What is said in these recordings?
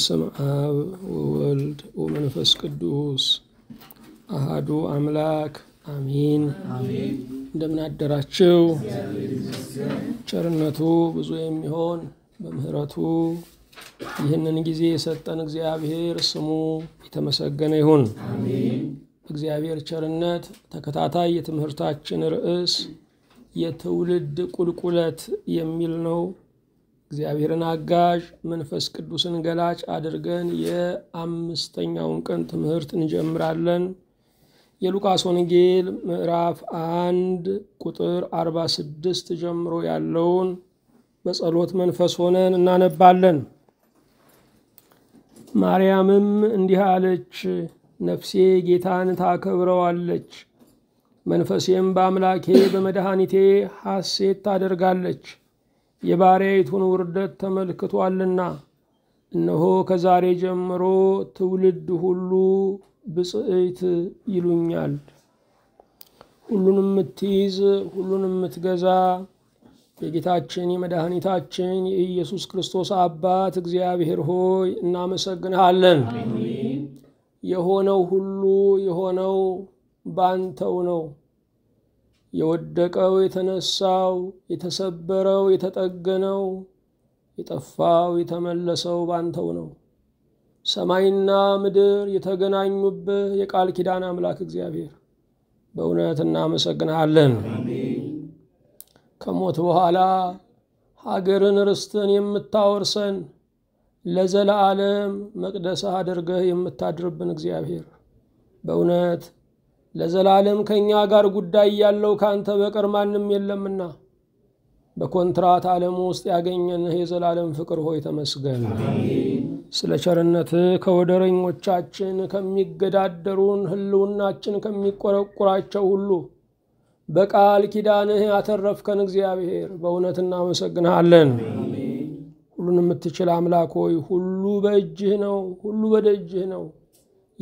በስም አብ ወወልድ ወመንፈስ ቅዱስ አሃዱ አምላክ አሚን። እንደምን አደራችሁ። ቸርነቱ ብዙ የሚሆን በምህረቱ ይህንን ጊዜ የሰጠን እግዚአብሔር ስሙ የተመሰገነ ይሁን። እግዚአብሔር ቸርነት ተከታታይ የትምህርታችን ርዕስ የትውልድ ቁልቁለት የሚል ነው። እግዚአብሔርን አጋዥ መንፈስ ቅዱስን ገላጭ አድርገን የአምስተኛውን ቀን ትምህርት እንጀምራለን። የሉቃስ ወንጌል ምዕራፍ አንድ ቁጥር 46 ጀምሮ ያለውን በጸሎት መንፈስ ሆነን እናነባለን። ማርያምም እንዲህ አለች፣ ነፍሴ ጌታን ታከብረዋለች፣ መንፈሴም በአምላኬ በመድኃኒቴ ሐሴት ታደርጋለች የባሪያይቱን ውርደት ተመልክቷልና እነሆ ከዛሬ ጀምሮ ትውልድ ሁሉ ብጽዕት ይሉኛል። ሁሉን የምትይዝ ሁሉን የምትገዛ የጌታችን የመድኃኒታችን የኢየሱስ ክርስቶስ አባት እግዚአብሔር ሆይ እናመሰግንሃለን። የሆነው ሁሉ የሆነው ባንተው ነው። የወደቀው የተነሳው፣ የተሰበረው የተጠገነው፣ የጠፋው የተመለሰው ባንተው ነው። ሰማይና ምድር የተገናኙብህ የቃል ኪዳን አምላክ እግዚአብሔር በእውነት እናመሰግንሃለን። ከሞት በኋላ ሀገርን ርስትን የምታወርሰን ለዘለዓለም መቅደስህ አድርገህ የምታድርብን እግዚአብሔር በእውነት ለዘላለም ከእኛ ጋር ጉዳይ ያለው ከአንተ በቀር ማንም የለምና በኮንትራት ዓለም ውስጥ ያገኘንህ የዘላለም ፍቅር ሆይ ተመስገን። ስለ ቸርነት ከወደረኞቻችን ከሚገዳደሩን፣ ህልውናችን ከሚቆረቁራቸው ሁሉ በቃል ኪዳንህ ያተረፍከን እግዚአብሔር በእውነት እናመሰግንሃለን። ሁሉን የምትችል አምላክ ሆይ ሁሉ በእጅህ ነው፣ ሁሉ ወደ እጅህ ነው።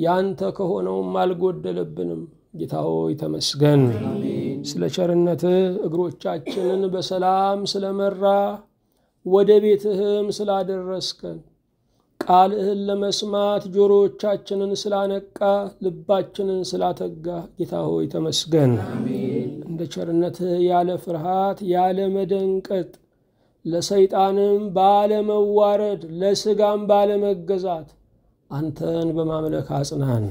ያንተ ከሆነውም አልጎደለብንም። ጌታ ሆይ ተመስገን። ስለ ቸርነት እግሮቻችንን በሰላም ስለመራ ወደ ቤትህም ስላደረስከን ቃልህን ለመስማት ጆሮዎቻችንን ስላነቃ ልባችንን ስላተጋ ጌታ ሆይ ተመስገን። እንደ ቸርነትህ ያለ ፍርሃት ያለ መደንቀጥ ለሰይጣንም ባለመዋረድ ለስጋም ባለመገዛት አንተን በማምለክ አጽናን።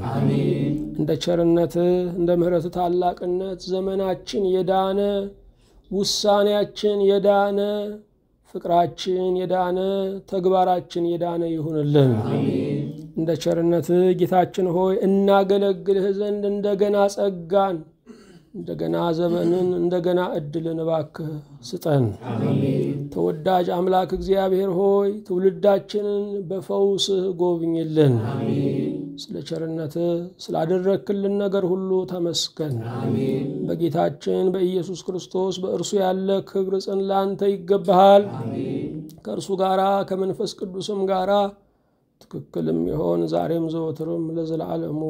እንደ ቸርነት እንደ ምሕረትህ ታላቅነት ዘመናችን የዳነ ውሳኔያችን የዳነ ፍቅራችን የዳነ ተግባራችን የዳነ ይሁንልን። እንደ ቸርነት ጌታችን ሆይ እናገለግልህ ዘንድ እንደገና ጸጋን እንደገና ዘመንን እንደገና እድልን እባክህ ስጠን። ተወዳጅ አምላክ እግዚአብሔር ሆይ ትውልዳችንን በፈውስህ ጎብኝልን። ስለ ቸርነትህ ስላደረክልን ነገር ሁሉ ተመስገን። በጌታችን በኢየሱስ ክርስቶስ በእርሱ ያለ ክብር ጽን ላንተ ይገባሃል። ከእርሱ ጋራ ከመንፈስ ቅዱስም ጋራ ትክክልም ይሆን ዛሬም ዘወትርም ለዘላለሙ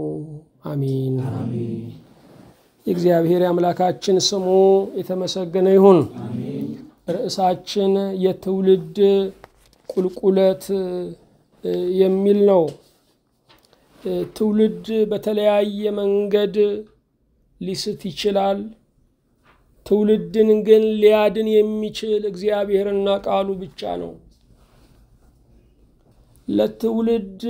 አሚን። የእግዚአብሔር አምላካችን ስሙ የተመሰገነ ይሁን። ርዕሳችን የትውልድ ቁልቁለት የሚል ነው። ትውልድ በተለያየ መንገድ ሊስት ይችላል። ትውልድን ግን ሊያድን የሚችል እግዚአብሔርና ቃሉ ብቻ ነው። ለትውልድ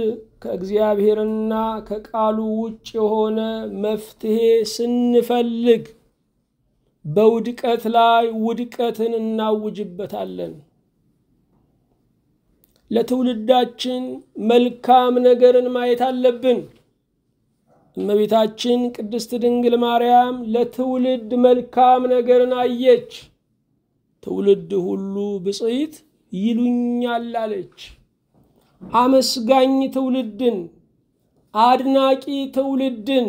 ከእግዚአብሔርና ከቃሉ ውጭ የሆነ መፍትሄ ስንፈልግ በውድቀት ላይ ውድቀትን እናውጅበታለን። ለትውልዳችን መልካም ነገርን ማየት አለብን። እመቤታችን ቅድስት ድንግል ማርያም ለትውልድ መልካም ነገርን አየች። ትውልድ ሁሉ ብጽይት ይሉኛል አለች። አመስጋኝ ትውልድን አድናቂ ትውልድን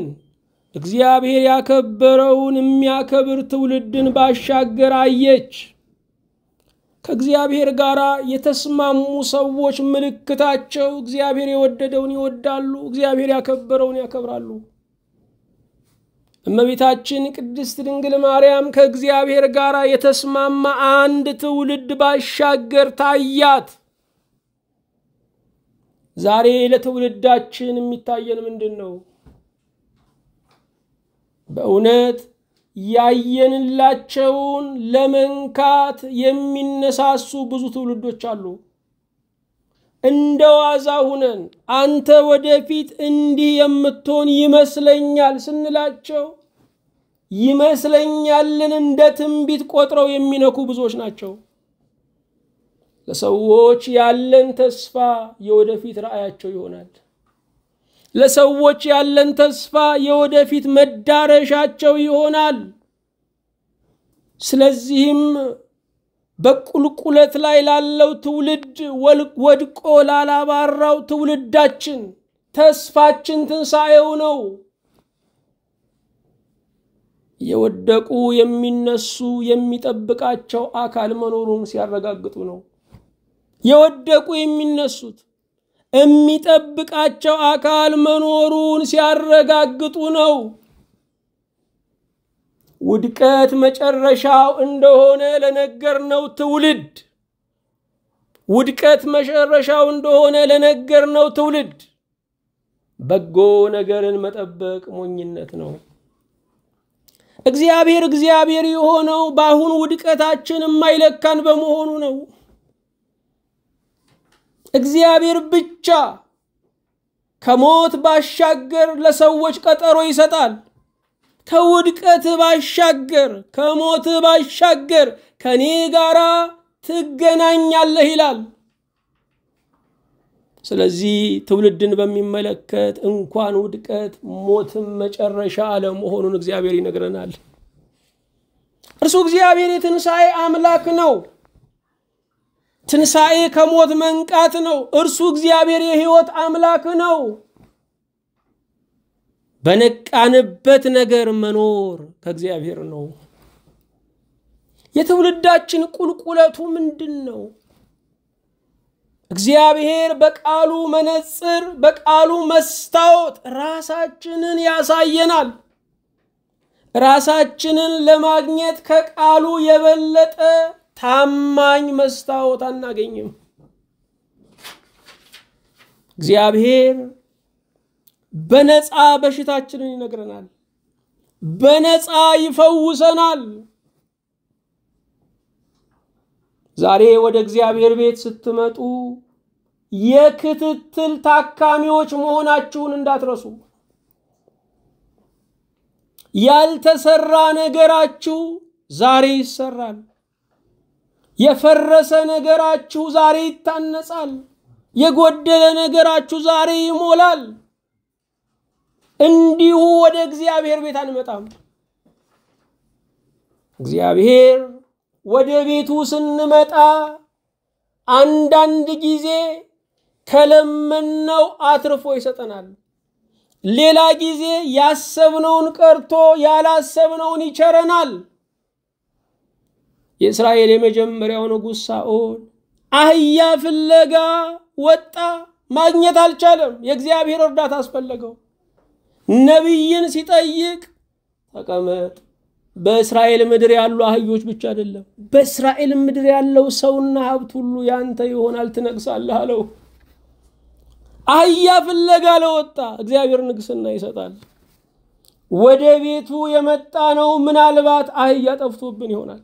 እግዚአብሔር ያከበረውን የሚያከብር ትውልድን ባሻገር አየች። ከእግዚአብሔር ጋር የተስማሙ ሰዎች ምልክታቸው እግዚአብሔር የወደደውን ይወዳሉ፣ እግዚአብሔር ያከበረውን ያከብራሉ። እመቤታችን ቅድስት ድንግል ማርያም ከእግዚአብሔር ጋር የተስማማ አንድ ትውልድ ባሻገር ታያት። ዛሬ ለትውልዳችን የሚታየን ምንድን ነው? በእውነት ያየንላቸውን ለመንካት የሚነሳሱ ብዙ ትውልዶች አሉ። እንደ ዋዛ ሁነን አንተ ወደፊት እንዲህ የምትሆን ይመስለኛል ስንላቸው ይመስለኛልን እንደ ትንቢት ቆጥረው የሚነኩ ብዙዎች ናቸው። ለሰዎች ያለን ተስፋ የወደፊት ራእያቸው ይሆናል። ለሰዎች ያለን ተስፋ የወደፊት መዳረሻቸው ይሆናል። ስለዚህም በቁልቁለት ላይ ላለው ትውልድ ወድቆ ላላባራው ትውልዳችን ተስፋችን ትንሣኤው ነው። የወደቁ የሚነሱ የሚጠብቃቸው አካል መኖሩን ሲያረጋግጡ ነው። የወደቁ የሚነሱት የሚጠብቃቸው አካል መኖሩን ሲያረጋግጡ ነው። ውድቀት መጨረሻው እንደሆነ ለነገርነው ትውልድ ውድቀት መጨረሻው እንደሆነ ለነገርነው ትውልድ በጎ ነገርን መጠበቅ ሞኝነት ነው። እግዚአብሔር እግዚአብሔር የሆነው በአሁን ውድቀታችን የማይለካን በመሆኑ ነው። እግዚአብሔር ብቻ ከሞት ባሻገር ለሰዎች ቀጠሮ ይሰጣል። ከውድቀት ባሻገር ከሞት ባሻገር ከኔ ጋር ትገናኛለህ ይላል። ስለዚህ ትውልድን በሚመለከት እንኳን ውድቀት ሞትም መጨረሻ አለመሆኑን እግዚአብሔር ይነግረናል። እርሱ እግዚአብሔር የትንሣኤ አምላክ ነው። ትንሣኤ ከሞት መንቃት ነው። እርሱ እግዚአብሔር የሕይወት አምላክ ነው። በነቃንበት ነገር መኖር ከእግዚአብሔር ነው። የትውልዳችን ቁልቁለቱ ምንድን ነው? እግዚአብሔር በቃሉ መነጽር፣ በቃሉ መስታወት ራሳችንን ያሳየናል። ራሳችንን ለማግኘት ከቃሉ የበለጠ ታማኝ መስታወት አናገኝም። እግዚአብሔር በነፃ በሽታችንን ይነግረናል። በነፃ ይፈውሰናል። ዛሬ ወደ እግዚአብሔር ቤት ስትመጡ የክትትል ታካሚዎች መሆናችሁን እንዳትረሱ። ያልተሰራ ነገራችሁ ዛሬ ይሰራል። የፈረሰ ነገራችሁ ዛሬ ይታነጻል። የጎደለ ነገራችሁ ዛሬ ይሞላል። እንዲሁ ወደ እግዚአብሔር ቤት አንመጣም። እግዚአብሔር ወደ ቤቱ ስንመጣ አንዳንድ ጊዜ ከለመነው አትርፎ ይሰጠናል። ሌላ ጊዜ ያሰብነውን ቀርቶ ያላሰብነውን ይቸረናል። የእስራኤል የመጀመሪያው ንጉሥ ሳኦል አህያ ፍለጋ ወጣ። ማግኘት አልቻለም። የእግዚአብሔር እርዳታ አስፈለገው። ነቢይን ሲጠይቅ ተቀመጥ በእስራኤል ምድር ያሉ አህዮች ብቻ አይደለም፣ በእስራኤል ምድር ያለው ሰውና ሀብት ሁሉ ያንተ ይሆናል፣ ትነግሳለህ አለው። አህያ ፍለጋ ለወጣ እግዚአብሔር ንግስና ይሰጣል። ወደ ቤቱ የመጣ ነው። ምናልባት አህያ ጠፍቶብን ይሆናል።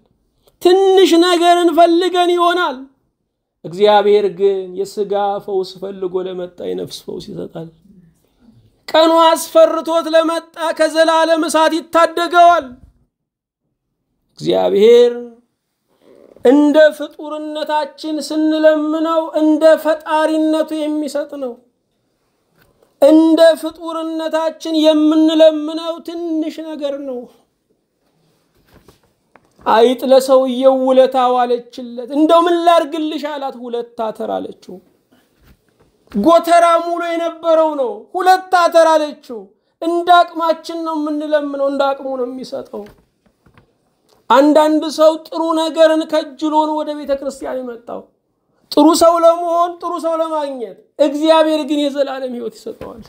ትንሽ ነገርን ፈልገን ይሆናል። እግዚአብሔር ግን የስጋ ፈውስ ፈልጎ ለመጣ የነፍስ ፈውስ ይሰጣል። ቀኑ አስፈርቶት ለመጣ ከዘላለም እሳት ይታደገዋል። እግዚአብሔር እንደ ፍጡርነታችን ስንለምነው እንደ ፈጣሪነቱ የሚሰጥ ነው። እንደ ፍጡርነታችን የምንለምነው ትንሽ ነገር ነው። አይጥ ለሰውየው ውለታ ዋለችለት። እንደው ምን ላርግልሽ አላት። ሁለት አተር አለችው። ጎተራ ሙሉ የነበረው ነው። ሁለት አተር አለችው። እንደ አቅማችን ነው የምንለምነው፣ እንደ አቅሙ ነው የሚሰጠው። አንዳንድ ሰው ጥሩ ነገርን ከጅሎን ወደ ቤተ ክርስቲያን የመጣው ጥሩ ሰው ለመሆን ጥሩ ሰው ለማግኘት፣ እግዚአብሔር ግን የዘላለም ሕይወት ይሰጠዋል።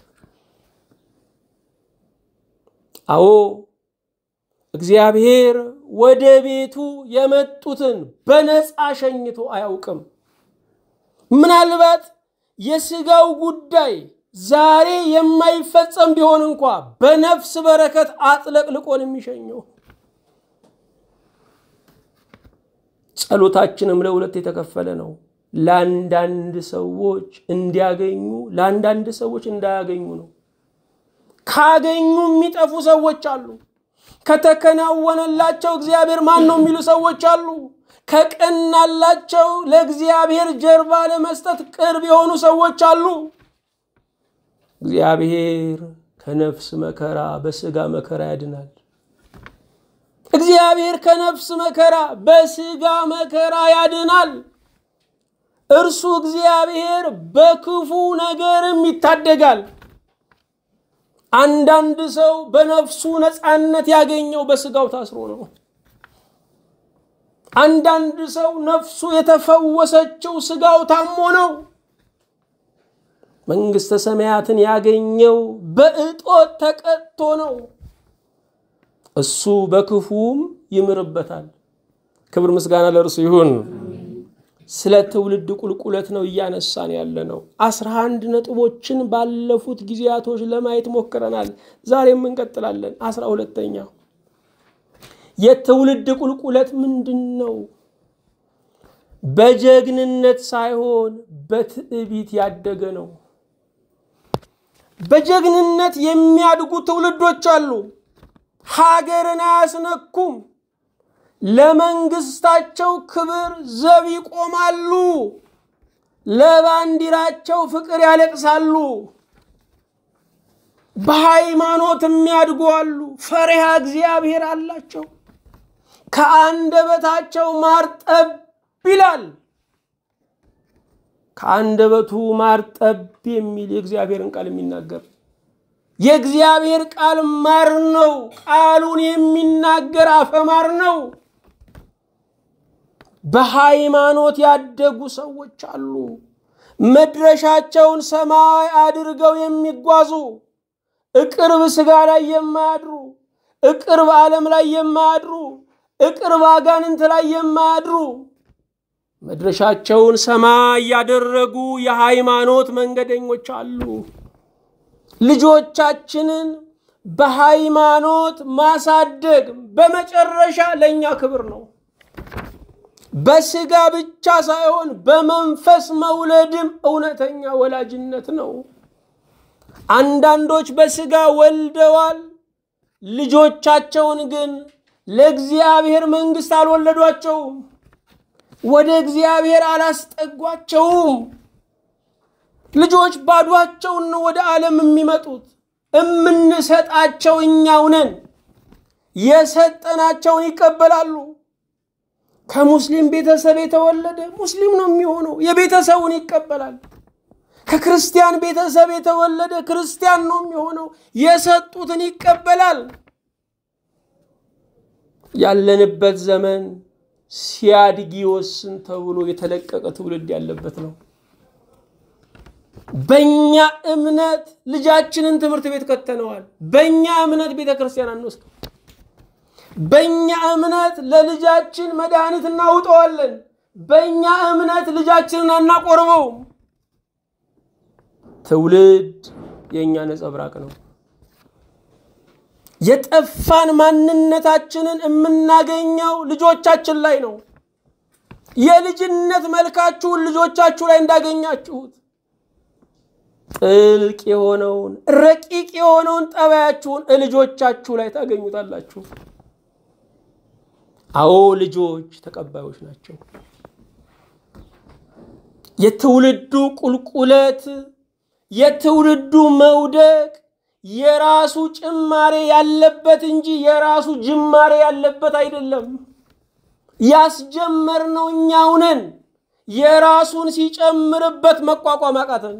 አዎ እግዚአብሔር ወደ ቤቱ የመጡትን በነፃ ሸኝቶ አያውቅም። ምናልባት የስጋው ጉዳይ ዛሬ የማይፈጸም ቢሆን እንኳ በነፍስ በረከት አጥለቅልቆን የሚሸኘው ጸሎታችንም ለሁለት የተከፈለ ነው። ለአንዳንድ ሰዎች እንዲያገኙ፣ ለአንዳንድ ሰዎች እንዳያገኙ ነው። ካገኙ የሚጠፉ ሰዎች አሉ። ከተከናወነላቸው እግዚአብሔር ማን ነው የሚሉ ሰዎች አሉ። ከቀናላቸው ለእግዚአብሔር ጀርባ ለመስጠት ቅርብ የሆኑ ሰዎች አሉ። እግዚአብሔር ከነፍስ መከራ በስጋ መከራ ያድናል። እግዚአብሔር ከነፍስ መከራ በስጋ መከራ ያድናል። እርሱ እግዚአብሔር በክፉ ነገርም ይታደጋል። አንዳንድ ሰው በነፍሱ ነፃነት ያገኘው በስጋው ታስሮ ነው። አንዳንድ ሰው ነፍሱ የተፈወሰችው ስጋው ታሞ ነው። መንግሥተ ሰማያትን ያገኘው በእጦት ተቀጥቶ ነው። እሱ በክፉም ይምርበታል። ክብር ምስጋና ለእርሱ ይሁን። ስለ ትውልድ ቁልቁለት ነው እያነሳን ያለ ነው። አስራ አንድ ነጥቦችን ባለፉት ጊዜያቶች ለማየት ሞክረናል። ዛሬም እንቀጥላለን። አስራ ሁለተኛ የትውልድ ቁልቁለት ምንድን ነው? በጀግንነት ሳይሆን በትዕቢት ያደገ ነው። በጀግንነት የሚያድጉ ትውልዶች አሉ። ሀገርን አያስነኩም። ለመንግስታቸው ክብር ዘብ ይቆማሉ፣ ለባንዲራቸው ፍቅር ያለቅሳሉ። በሃይማኖት የሚያድጉ አሉ። ፈሪሃ እግዚአብሔር አላቸው። ከአንደበታቸው ማር ጠብ ይላል። ከአንደበቱ ማር ጠብ የሚል የእግዚአብሔርን ቃል የሚናገር የእግዚአብሔር ቃል ማር ነው። ቃሉን የሚናገር አፈማር ነው። በሃይማኖት ያደጉ ሰዎች አሉ። መድረሻቸውን ሰማይ አድርገው የሚጓዙ እቅርብ ስጋ ላይ የማያድሩ እቅርብ ዓለም ላይ የማያድሩ እቅርብ አጋንንት ላይ የማያድሩ መድረሻቸውን ሰማይ ያደረጉ የሃይማኖት መንገደኞች አሉ። ልጆቻችንን በሃይማኖት ማሳደግ በመጨረሻ ለእኛ ክብር ነው። በስጋ ብቻ ሳይሆን በመንፈስ መውለድም እውነተኛ ወላጅነት ነው። አንዳንዶች በስጋ ወልደዋል፣ ልጆቻቸውን ግን ለእግዚአብሔር መንግሥት አልወለዷቸውም፣ ወደ እግዚአብሔር አላስጠጓቸውም። ልጆች ባዷቸውን ነው ወደ ዓለም የሚመጡት። እምንሰጣቸው እኛው ነን። የሰጠናቸውን ይቀበላሉ። ከሙስሊም ቤተሰብ የተወለደ ሙስሊም ነው የሚሆነው፣ የቤተሰቡን ይቀበላል። ከክርስቲያን ቤተሰብ የተወለደ ክርስቲያን ነው የሚሆነው፣ የሰጡትን ይቀበላል። ያለንበት ዘመን ሲያድግ ይወስን ተብሎ የተለቀቀ ትውልድ ያለበት ነው። በእኛ እምነት ልጃችንን ትምህርት ቤት ከተነዋል። በእኛ እምነት ቤተ ክርስቲያን አንወስድ በእኛ እምነት ለልጃችን መድኃኒት እናውጠዋለን። በእኛ እምነት ልጃችንን አናቆርበውም። ትውልድ የእኛ ነጸብራቅ ነው። የጠፋን ማንነታችንን የምናገኘው ልጆቻችን ላይ ነው። የልጅነት መልካችሁን ልጆቻችሁ ላይ እንዳገኛችሁት ጥልቅ የሆነውን ረቂቅ የሆነውን ጠባያችሁን ልጆቻችሁ ላይ ታገኙታላችሁ። አዎ ልጆች ተቀባዮች ናቸው። የትውልዱ ቁልቁለት የትውልዱ መውደቅ የራሱ ጭማሬ ያለበት እንጂ የራሱ ጅማሬ ያለበት አይደለም። ያስጀመርነው እኛው ነን። የራሱን ሲጨምርበት መቋቋም አቃተን።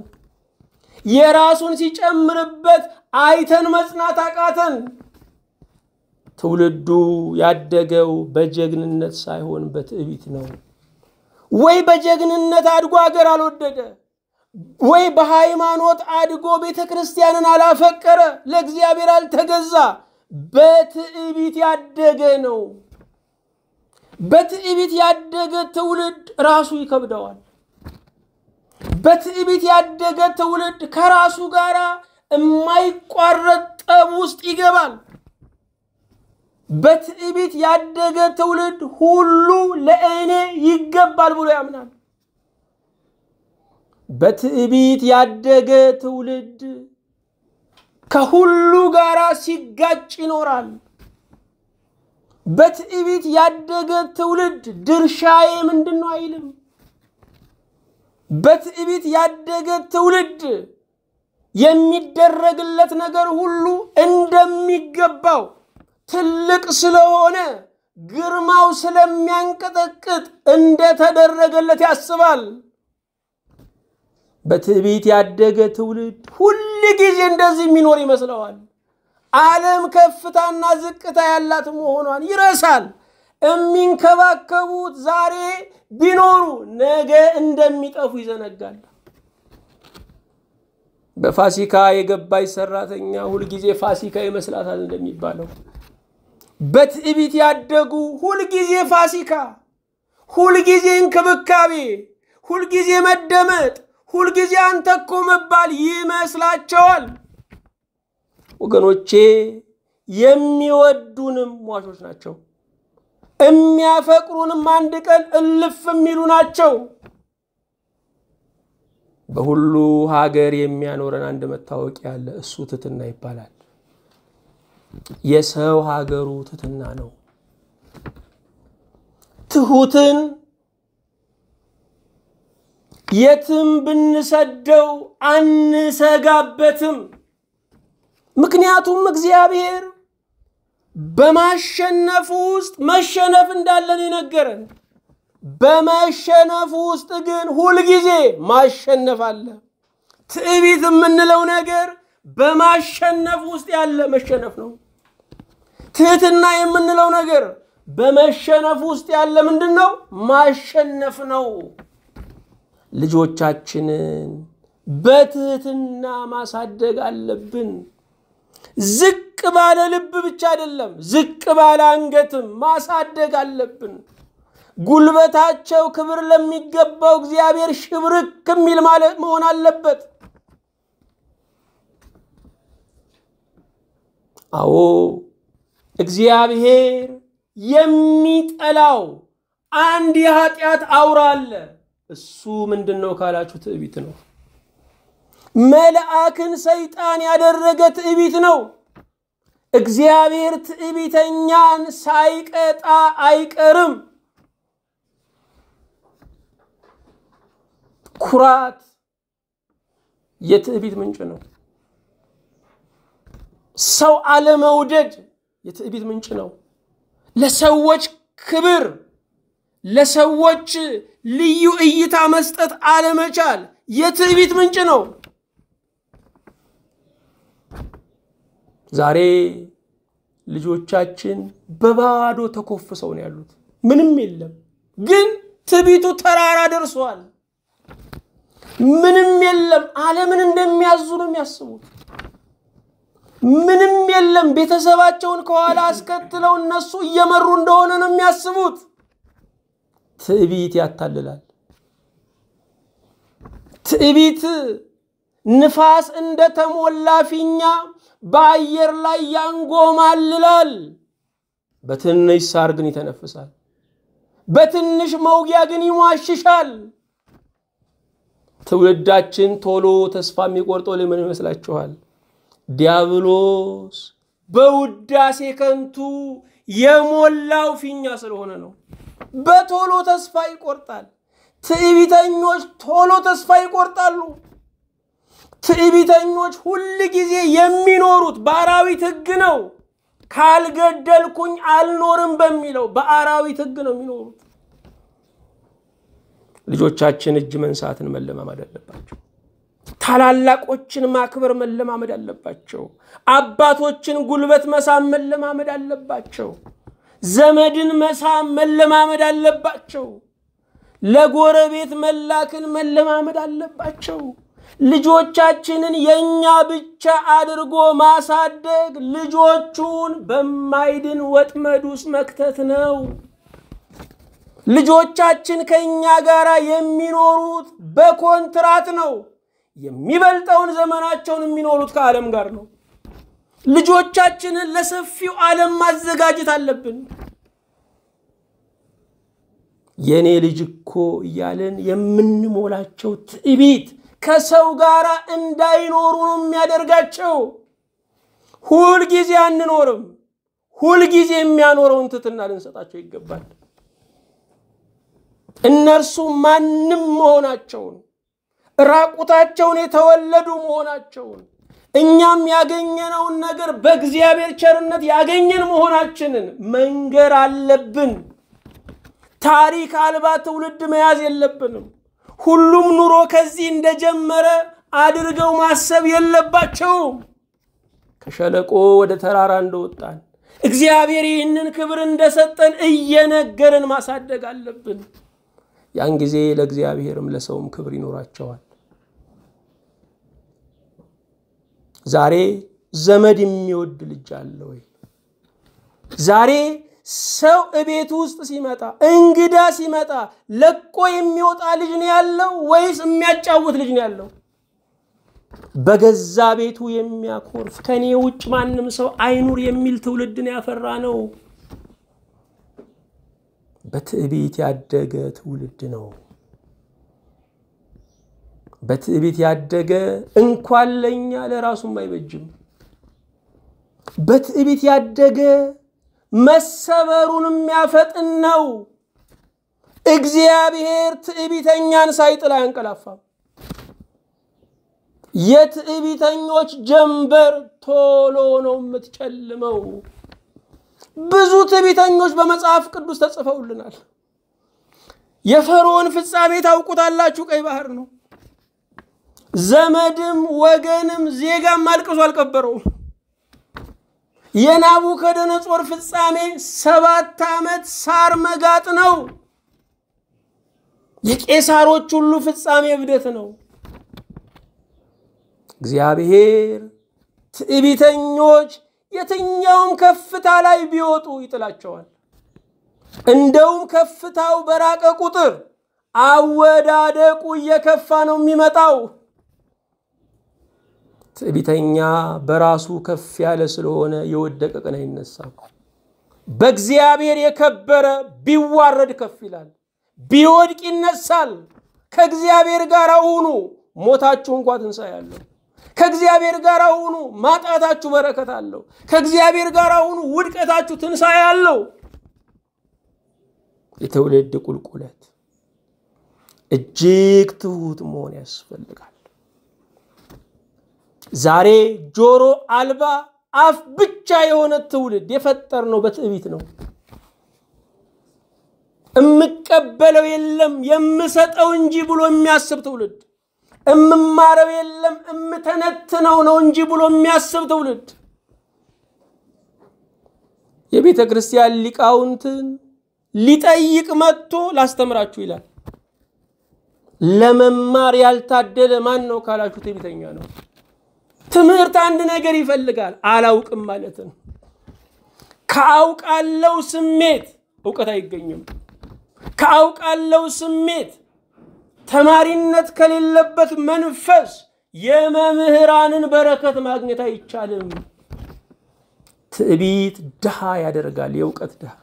የራሱን ሲጨምርበት አይተን መጽናት አቃተን። ትውልዱ ያደገው በጀግንነት ሳይሆን በትዕቢት ነው። ወይ በጀግንነት አድጎ አገር አልወደደ፣ ወይ በሃይማኖት አድጎ ቤተ ክርስቲያንን አላፈቀረ፣ ለእግዚአብሔር አልተገዛ፣ በትዕቢት ያደገ ነው። በትዕቢት ያደገ ትውልድ ራሱ ይከብደዋል። በትዕቢት ያደገ ትውልድ ከራሱ ጋር የማይቋረጥ ጠብ ውስጥ ይገባል። በትዕቢት ያደገ ትውልድ ሁሉ ለእኔ ይገባል ብሎ ያምናል። በትዕቢት ያደገ ትውልድ ከሁሉ ጋር ሲጋጭ ይኖራል። በትዕቢት ያደገ ትውልድ ድርሻዬ ምንድን ነው አይልም። በትዕቢት ያደገ ትውልድ የሚደረግለት ነገር ሁሉ እንደሚገባው ትልቅ ስለሆነ ግርማው ስለሚያንቀጠቅጥ እንደተደረገለት ያስባል። በትዕቢት ያደገ ትውልድ ሁል ጊዜ እንደዚህ የሚኖር ይመስለዋል። ዓለም ከፍታና ዝቅታ ያላት መሆኗን ይረሳል። የሚንከባከቡት ዛሬ ቢኖሩ ነገ እንደሚጠፉ ይዘነጋል። በፋሲካ የገባች ሰራተኛ ሁልጊዜ ፋሲካ ይመስላታል እንደሚባለው በትዕቢት ያደጉ ሁልጊዜ ፋሲካ፣ ሁልጊዜ እንክብካቤ፣ ሁልጊዜ መደመጥ፣ ሁልጊዜ አንተ እኮ መባል ይመስላቸዋል። ወገኖቼ የሚወዱንም ሟሾች ናቸው። የሚያፈቅሩንም አንድ ቀን እልፍ የሚሉ ናቸው። በሁሉ ሀገር የሚያኖረን አንድ መታወቂያ አለ። እሱ ትትና ይባላል። የሰው ሀገሩ ትትና ነው። ትሁትን የትም ብንሰደው አንሰጋበትም። ምክንያቱም እግዚአብሔር በማሸነፍ ውስጥ መሸነፍ እንዳለን የነገረን፣ በመሸነፍ ውስጥ ግን ሁልጊዜ ማሸነፍ አለ። ትዕቢት የምንለው ነገር በማሸነፍ ውስጥ ያለ መሸነፍ ነው። ትህትና የምንለው ነገር በመሸነፍ ውስጥ ያለ ምንድን ነው? ማሸነፍ ነው። ልጆቻችንን በትህትና ማሳደግ አለብን። ዝቅ ባለ ልብ ብቻ አይደለም፣ ዝቅ ባለ አንገትም ማሳደግ አለብን። ጉልበታቸው ክብር ለሚገባው እግዚአብሔር ሽብርክ የሚል ማለት መሆን አለበት። አዎ እግዚአብሔር የሚጠላው አንድ የኃጢአት አውራ አለ። እሱ ምንድን ነው ካላችሁ፣ ትዕቢት ነው። መልአክን ሰይጣን ያደረገ ትዕቢት ነው። እግዚአብሔር ትዕቢተኛን ሳይቀጣ አይቀርም። ኩራት የትዕቢት ምንጭ ነው። ሰው አለመውደድ የትዕቢት ምንጭ ነው። ለሰዎች ክብር፣ ለሰዎች ልዩ እይታ መስጠት አለመቻል የትዕቢት ምንጭ ነው። ዛሬ ልጆቻችን በባዶ ተኮፍሰው ነው ያሉት። ምንም የለም፣ ግን ትዕቢቱ ተራራ ደርሷል። ምንም የለም። ዓለምን እንደሚያዙ ነው የሚያስቡት። ምንም የለም። ቤተሰባቸውን ከኋላ አስከትለው እነሱ እየመሩ እንደሆነ ነው የሚያስቡት። ትዕቢት ያታልላል። ትዕቢት ንፋስ እንደተሞላ ፊኛ በአየር ላይ ያንጎማልላል። በትንሽ ሳር ግን ይተነፍሳል። በትንሽ መውጊያ ግን ይሟሽሻል። ትውልዳችን ቶሎ ተስፋ የሚቆርጠው ለምን ይመስላችኋል? ዲያብሎስ በውዳሴ ከንቱ የሞላው ፊኛ ስለሆነ ነው። በቶሎ ተስፋ ይቆርጣል። ትዕቢተኞች ቶሎ ተስፋ ይቆርጣሉ። ትዕቢተኞች ሁል ጊዜ የሚኖሩት በአራዊት ሕግ ነው። ካልገደልኩኝ አልኖርም በሚለው በአራዊት ሕግ ነው የሚኖሩት። ልጆቻችን እጅ መንሳትን መለማመድ አለባቸው። ታላላቆችን ማክበር መለማመድ አለባቸው። አባቶችን ጉልበት መሳም መለማመድ አለባቸው። ዘመድን መሳም መለማመድ አለባቸው። ለጎረቤት መላክን መለማመድ አለባቸው። ልጆቻችንን የእኛ ብቻ አድርጎ ማሳደግ ልጆቹን በማይድን ወጥመድ ውስጥ መክተት ነው። ልጆቻችን ከእኛ ጋር የሚኖሩት በኮንትራት ነው። የሚበልጠውን ዘመናቸውን የሚኖሩት ከዓለም ጋር ነው። ልጆቻችንን ለሰፊው ዓለም ማዘጋጀት አለብን። የእኔ ልጅ እኮ እያለን የምንሞላቸው ትዕቢት ከሰው ጋር እንዳይኖሩ ነው የሚያደርጋቸው። ሁልጊዜ አንኖርም። ሁልጊዜ የሚያኖረውን ትትና ልንሰጣቸው ይገባል። እነርሱ ማንም መሆናቸውን ራቁታቸውን የተወለዱ መሆናቸውን እኛም ያገኘነውን ነገር በእግዚአብሔር ቸርነት ያገኘን መሆናችንን መንገር አለብን። ታሪክ አልባ ትውልድ መያዝ የለብንም። ሁሉም ኑሮ ከዚህ እንደጀመረ አድርገው ማሰብ የለባቸውም። ከሸለቆ ወደ ተራራ እንደወጣን እግዚአብሔር ይህንን ክብር እንደሰጠን እየነገረን ማሳደግ አለብን። ያን ጊዜ ለእግዚአብሔርም ለሰውም ክብር ይኖራቸዋል። ዛሬ ዘመድ የሚወድ ልጅ አለ ወይ? ዛሬ ሰው እቤት ውስጥ ሲመጣ እንግዳ ሲመጣ ለቆ የሚወጣ ልጅ ነው ያለው ወይስ የሚያጫውት ልጅ ነው ያለው? በገዛ ቤቱ የሚያኮርፍ ከኔ ውጭ ማንም ሰው አይኑር የሚል ትውልድን ያፈራ ነው። በትዕቢት ያደገ ትውልድ ነው። በትዕቢት ያደገ እንኳን ለእኛ ለራሱም አይበጅም። በትዕቢት ያደገ መሰበሩን የሚያፈጥን ነው። እግዚአብሔር ትዕቢተኛን ሳይጥል አያንቀላፋም። የትዕቢተኞች ጀንበር ቶሎ ነው የምትጨልመው። ብዙ ትዕቢተኞች በመጽሐፍ ቅዱስ ተጽፈውልናል። የፈርዖን ፍጻሜ ታውቁታላችሁ። ቀይ ባህር ነው። ዘመድም ወገንም ዜጋም አልቅሶ አልቀበረው። የናቡከደነጾር ፍጻሜ ሰባት ዓመት ሳር መጋጥ ነው። የቄሳሮች ሁሉ ፍጻሜ እብደት ነው። እግዚአብሔር ትዕቢተኞች የትኛውም ከፍታ ላይ ቢወጡ ይጥላቸዋል። እንደውም ከፍታው በራቀ ቁጥር አወዳደቁ እየከፋ ነው የሚመጣው። ትዕቢተኛ በራሱ ከፍ ያለ ስለሆነ የወደቀ ቀን አይነሳም። በእግዚአብሔር የከበረ ቢዋረድ ከፍ ይላል፣ ቢወድቅ ይነሳል። ከእግዚአብሔር ጋር ሁኑ፣ ሞታችሁ እንኳ ትንሣኤ አለው። ከእግዚአብሔር ጋር ሁኑ፣ ማጣታችሁ በረከት አለው። ከእግዚአብሔር ጋር ሁኑ፣ ውድቀታችሁ ትንሣኤ አለው። የትውልድ ቁልቁለት እጅግ ትሑት መሆን ያስፈልጋል። ዛሬ ጆሮ አልባ አፍ ብቻ የሆነ ትውልድ የፈጠር ነው በትዕቢት ነው። እምቀበለው የለም የምሰጠው እንጂ ብሎ የሚያስብ ትውልድ፣ እምማረው የለም እምተነትነው ነው እንጂ ብሎ የሚያስብ ትውልድ የቤተ ክርስቲያን ሊቃውንትን ሊጠይቅ መጥቶ ላስተምራችሁ ይላል። ለመማር ያልታደለ ማን ነው ካላችሁ ትዕቢተኛ ነው። ትምህርት አንድ ነገር ይፈልጋል፣ አላውቅም ማለት ነው። ከአውቃለው ስሜት እውቀት አይገኝም። ከአውቃለው ስሜት ተማሪነት ከሌለበት መንፈስ የመምህራንን በረከት ማግኘት አይቻልም። ትዕቢት ድሃ ያደርጋል፣ የእውቀት ድሃ።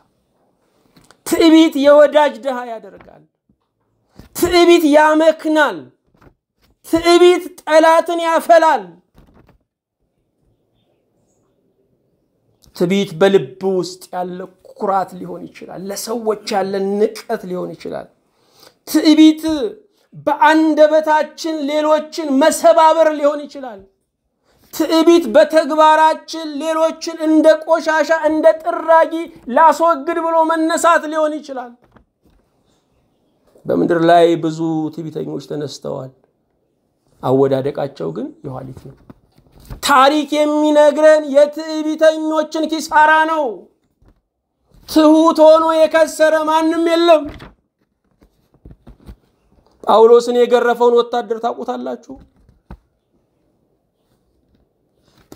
ትዕቢት የወዳጅ ድሃ ያደርጋል። ትዕቢት ያመክናል። ትዕቢት ጠላትን ያፈላል። ትቢት በልብ ውስጥ ያለ ኩራት ሊሆን ይችላል። ለሰዎች ያለ ንቀት ሊሆን ይችላል። ትዕቢት በአንደበታችን ሌሎችን መሰባበር ሊሆን ይችላል። ትዕቢት በተግባራችን ሌሎችን እንደ ቆሻሻ እንደ ጥራጊ ላስወግድ ብሎ መነሳት ሊሆን ይችላል። በምድር ላይ ብዙ ትዕቢተኞች ተነስተዋል። አወዳደቃቸው ግን የኋሊት ነው። ታሪክ የሚነግረን የትዕቢተኞችን ኪሳራ ነው። ትሑት ሆኖ የከሰረ ማንም የለም። ጳውሎስን የገረፈውን ወታደር ታውቁታላችሁ?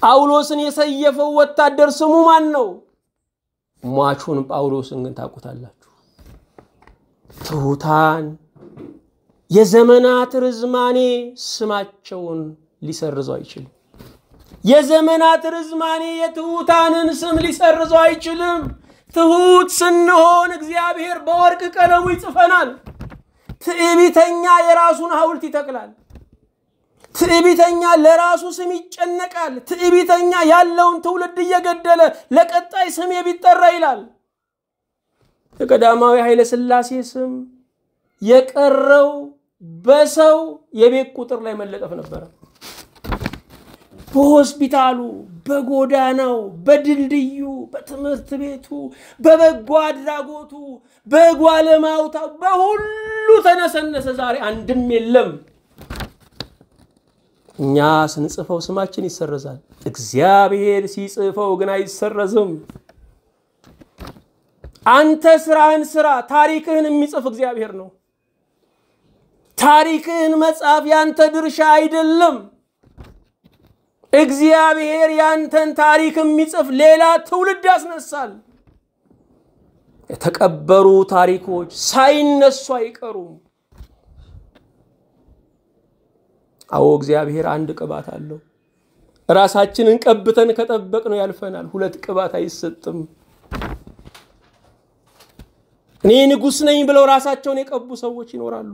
ጳውሎስን የሰየፈው ወታደር ስሙ ማን ነው? ሟቹን ጳውሎስን ግን ታውቁታላችሁ። ትሑታን የዘመናት ርዝማኔ ስማቸውን ሊሰርዘው አይችልም። የዘመናት ርዝማኔ የትሑታንን ስም ሊሰርዞ አይችልም። ትሑት ስንሆን እግዚአብሔር በወርቅ ቀለሙ ይጽፈናል። ትዕቢተኛ የራሱን ሐውልት ይተክላል። ትዕቢተኛ ለራሱ ስም ይጨነቃል። ትዕቢተኛ ያለውን ትውልድ እየገደለ ለቀጣይ ስም ቢጠራ ይላል። የቀዳማዊ ኃይለ ሥላሴ ስም የቀረው በሰው የቤት ቁጥር ላይ መለጠፍ ነበረ። በሆስፒታሉ፣ በጎዳናው፣ በድልድዩ፣ በትምህርት ቤቱ፣ በበጎ አድራጎቱ፣ በጓለማውታው በሁሉ ተነሰነሰ። ዛሬ አንድም የለም። እኛ ስንጽፈው ስማችን ይሰረዛል። እግዚአብሔር ሲጽፈው ግን አይሰረዝም። አንተ ስራህን ስራ፣ ታሪክህን የሚጽፍ እግዚአብሔር ነው። ታሪክህን መጻፍ ያንተ ድርሻ አይደለም። እግዚአብሔር ያንተን ታሪክ የሚጽፍ ሌላ ትውልድ ያስነሳል። የተቀበሩ ታሪኮች ሳይነሱ አይቀሩም። አዎ እግዚአብሔር አንድ ቅባት አለው። ራሳችንን ቀብተን ከጠበቅ ነው ያልፈናል። ሁለት ቅባት አይሰጥም። እኔ ንጉሥ ነኝ ብለው ራሳቸውን የቀቡ ሰዎች ይኖራሉ።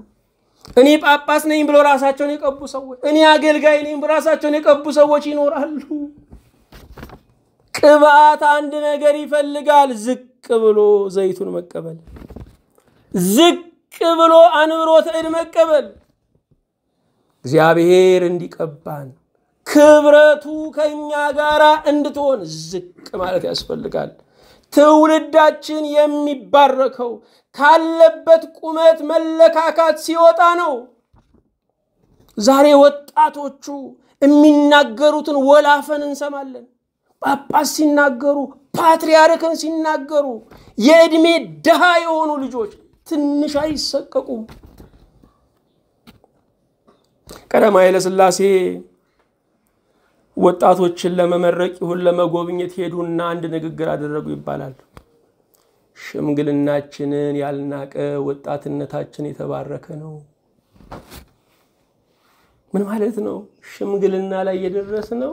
እኔ ጳጳስ ነኝ ብሎ ራሳቸውን የቀቡ ሰዎች፣ እኔ አገልጋይ ነኝ ብሎ ራሳቸውን የቀቡ ሰዎች ይኖራሉ። ቅባት አንድ ነገር ይፈልጋል። ዝቅ ብሎ ዘይቱን መቀበል፣ ዝቅ ብሎ አንብሮተ እድ መቀበል፣ እግዚአብሔር እንዲቀባን ክብረቱ ከእኛ ጋር እንድትሆን ዝቅ ማለት ያስፈልጋል። ትውልዳችን የሚባረከው ካለበት ቁመት መለካካት ሲወጣ ነው። ዛሬ ወጣቶቹ የሚናገሩትን ወላፈን እንሰማለን። ጳጳስ ሲናገሩ፣ ፓትርያርክን ሲናገሩ የዕድሜ ድሃ የሆኑ ልጆች ትንሽ አይሰቀቁም። ቀዳማዊ ኃይለ ሥላሴ ወጣቶችን ለመመረቅ ይሁን ለመጎብኘት ሄዱና አንድ ንግግር አደረጉ ይባላል። ሽምግልናችንን ያልናቀ ወጣትነታችን የተባረከ ነው። ምን ማለት ነው? ሽምግልና ላይ የደረስ ነው።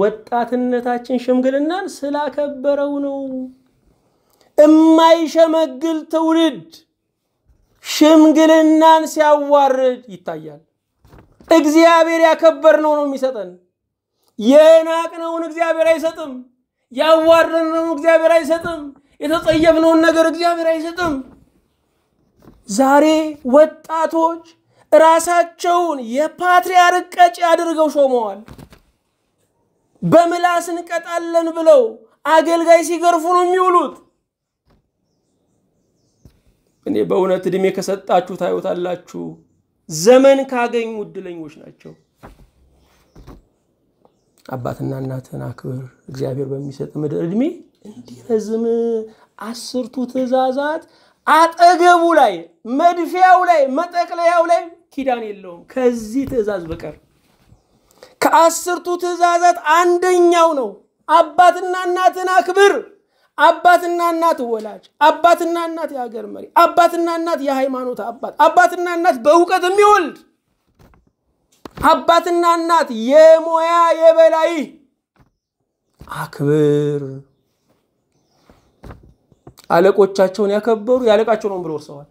ወጣትነታችን ሽምግልናን ስላከበረው ነው። እማይሸመግል ትውልድ ሽምግልናን ሲያዋርድ ይታያል። እግዚአብሔር ያከበርነው ነው የሚሰጠን። የናቅነውን እግዚአብሔር አይሰጥም። ያዋረድነውን እግዚአብሔር አይሰጥም። የተጸየፍነውን ነገር እግዚአብሔር አይሰጥም። ዛሬ ወጣቶች ራሳቸውን የፓትርያርክ ቀጪ አድርገው ሾመዋል። በምላስ እንቀጣለን ብለው አገልጋይ ሲገርፉ ነው የሚውሉት። እኔ በእውነት እድሜ ከሰጣችሁ ታዩታላችሁ። ዘመን ካገኙ እድለኞች ናቸው። አባትና እናትን አክብር። እግዚአብሔር በሚሰጥ ምድር እድሜ እንዲረዝም አስርቱ ትእዛዛት አጠገቡ ላይ መድፊያው ላይ መጠቅለያው ላይ ኪዳን የለውም ከዚህ ትእዛዝ በቀር ከአስርቱ ትእዛዛት አንደኛው ነው። አባትና እናትን አክብር። አባትና እናት ወላጅ፣ አባትና እናት የሀገር መሪ፣ አባትና እናት የሃይማኖት አባት፣ አባትና እናት በእውቀት የሚወልድ አባትና እናት የሞያ የበላይ አክብር። አለቆቻቸውን ያከበሩ ያለቃቸው ነው ብለው ወርሰዋል።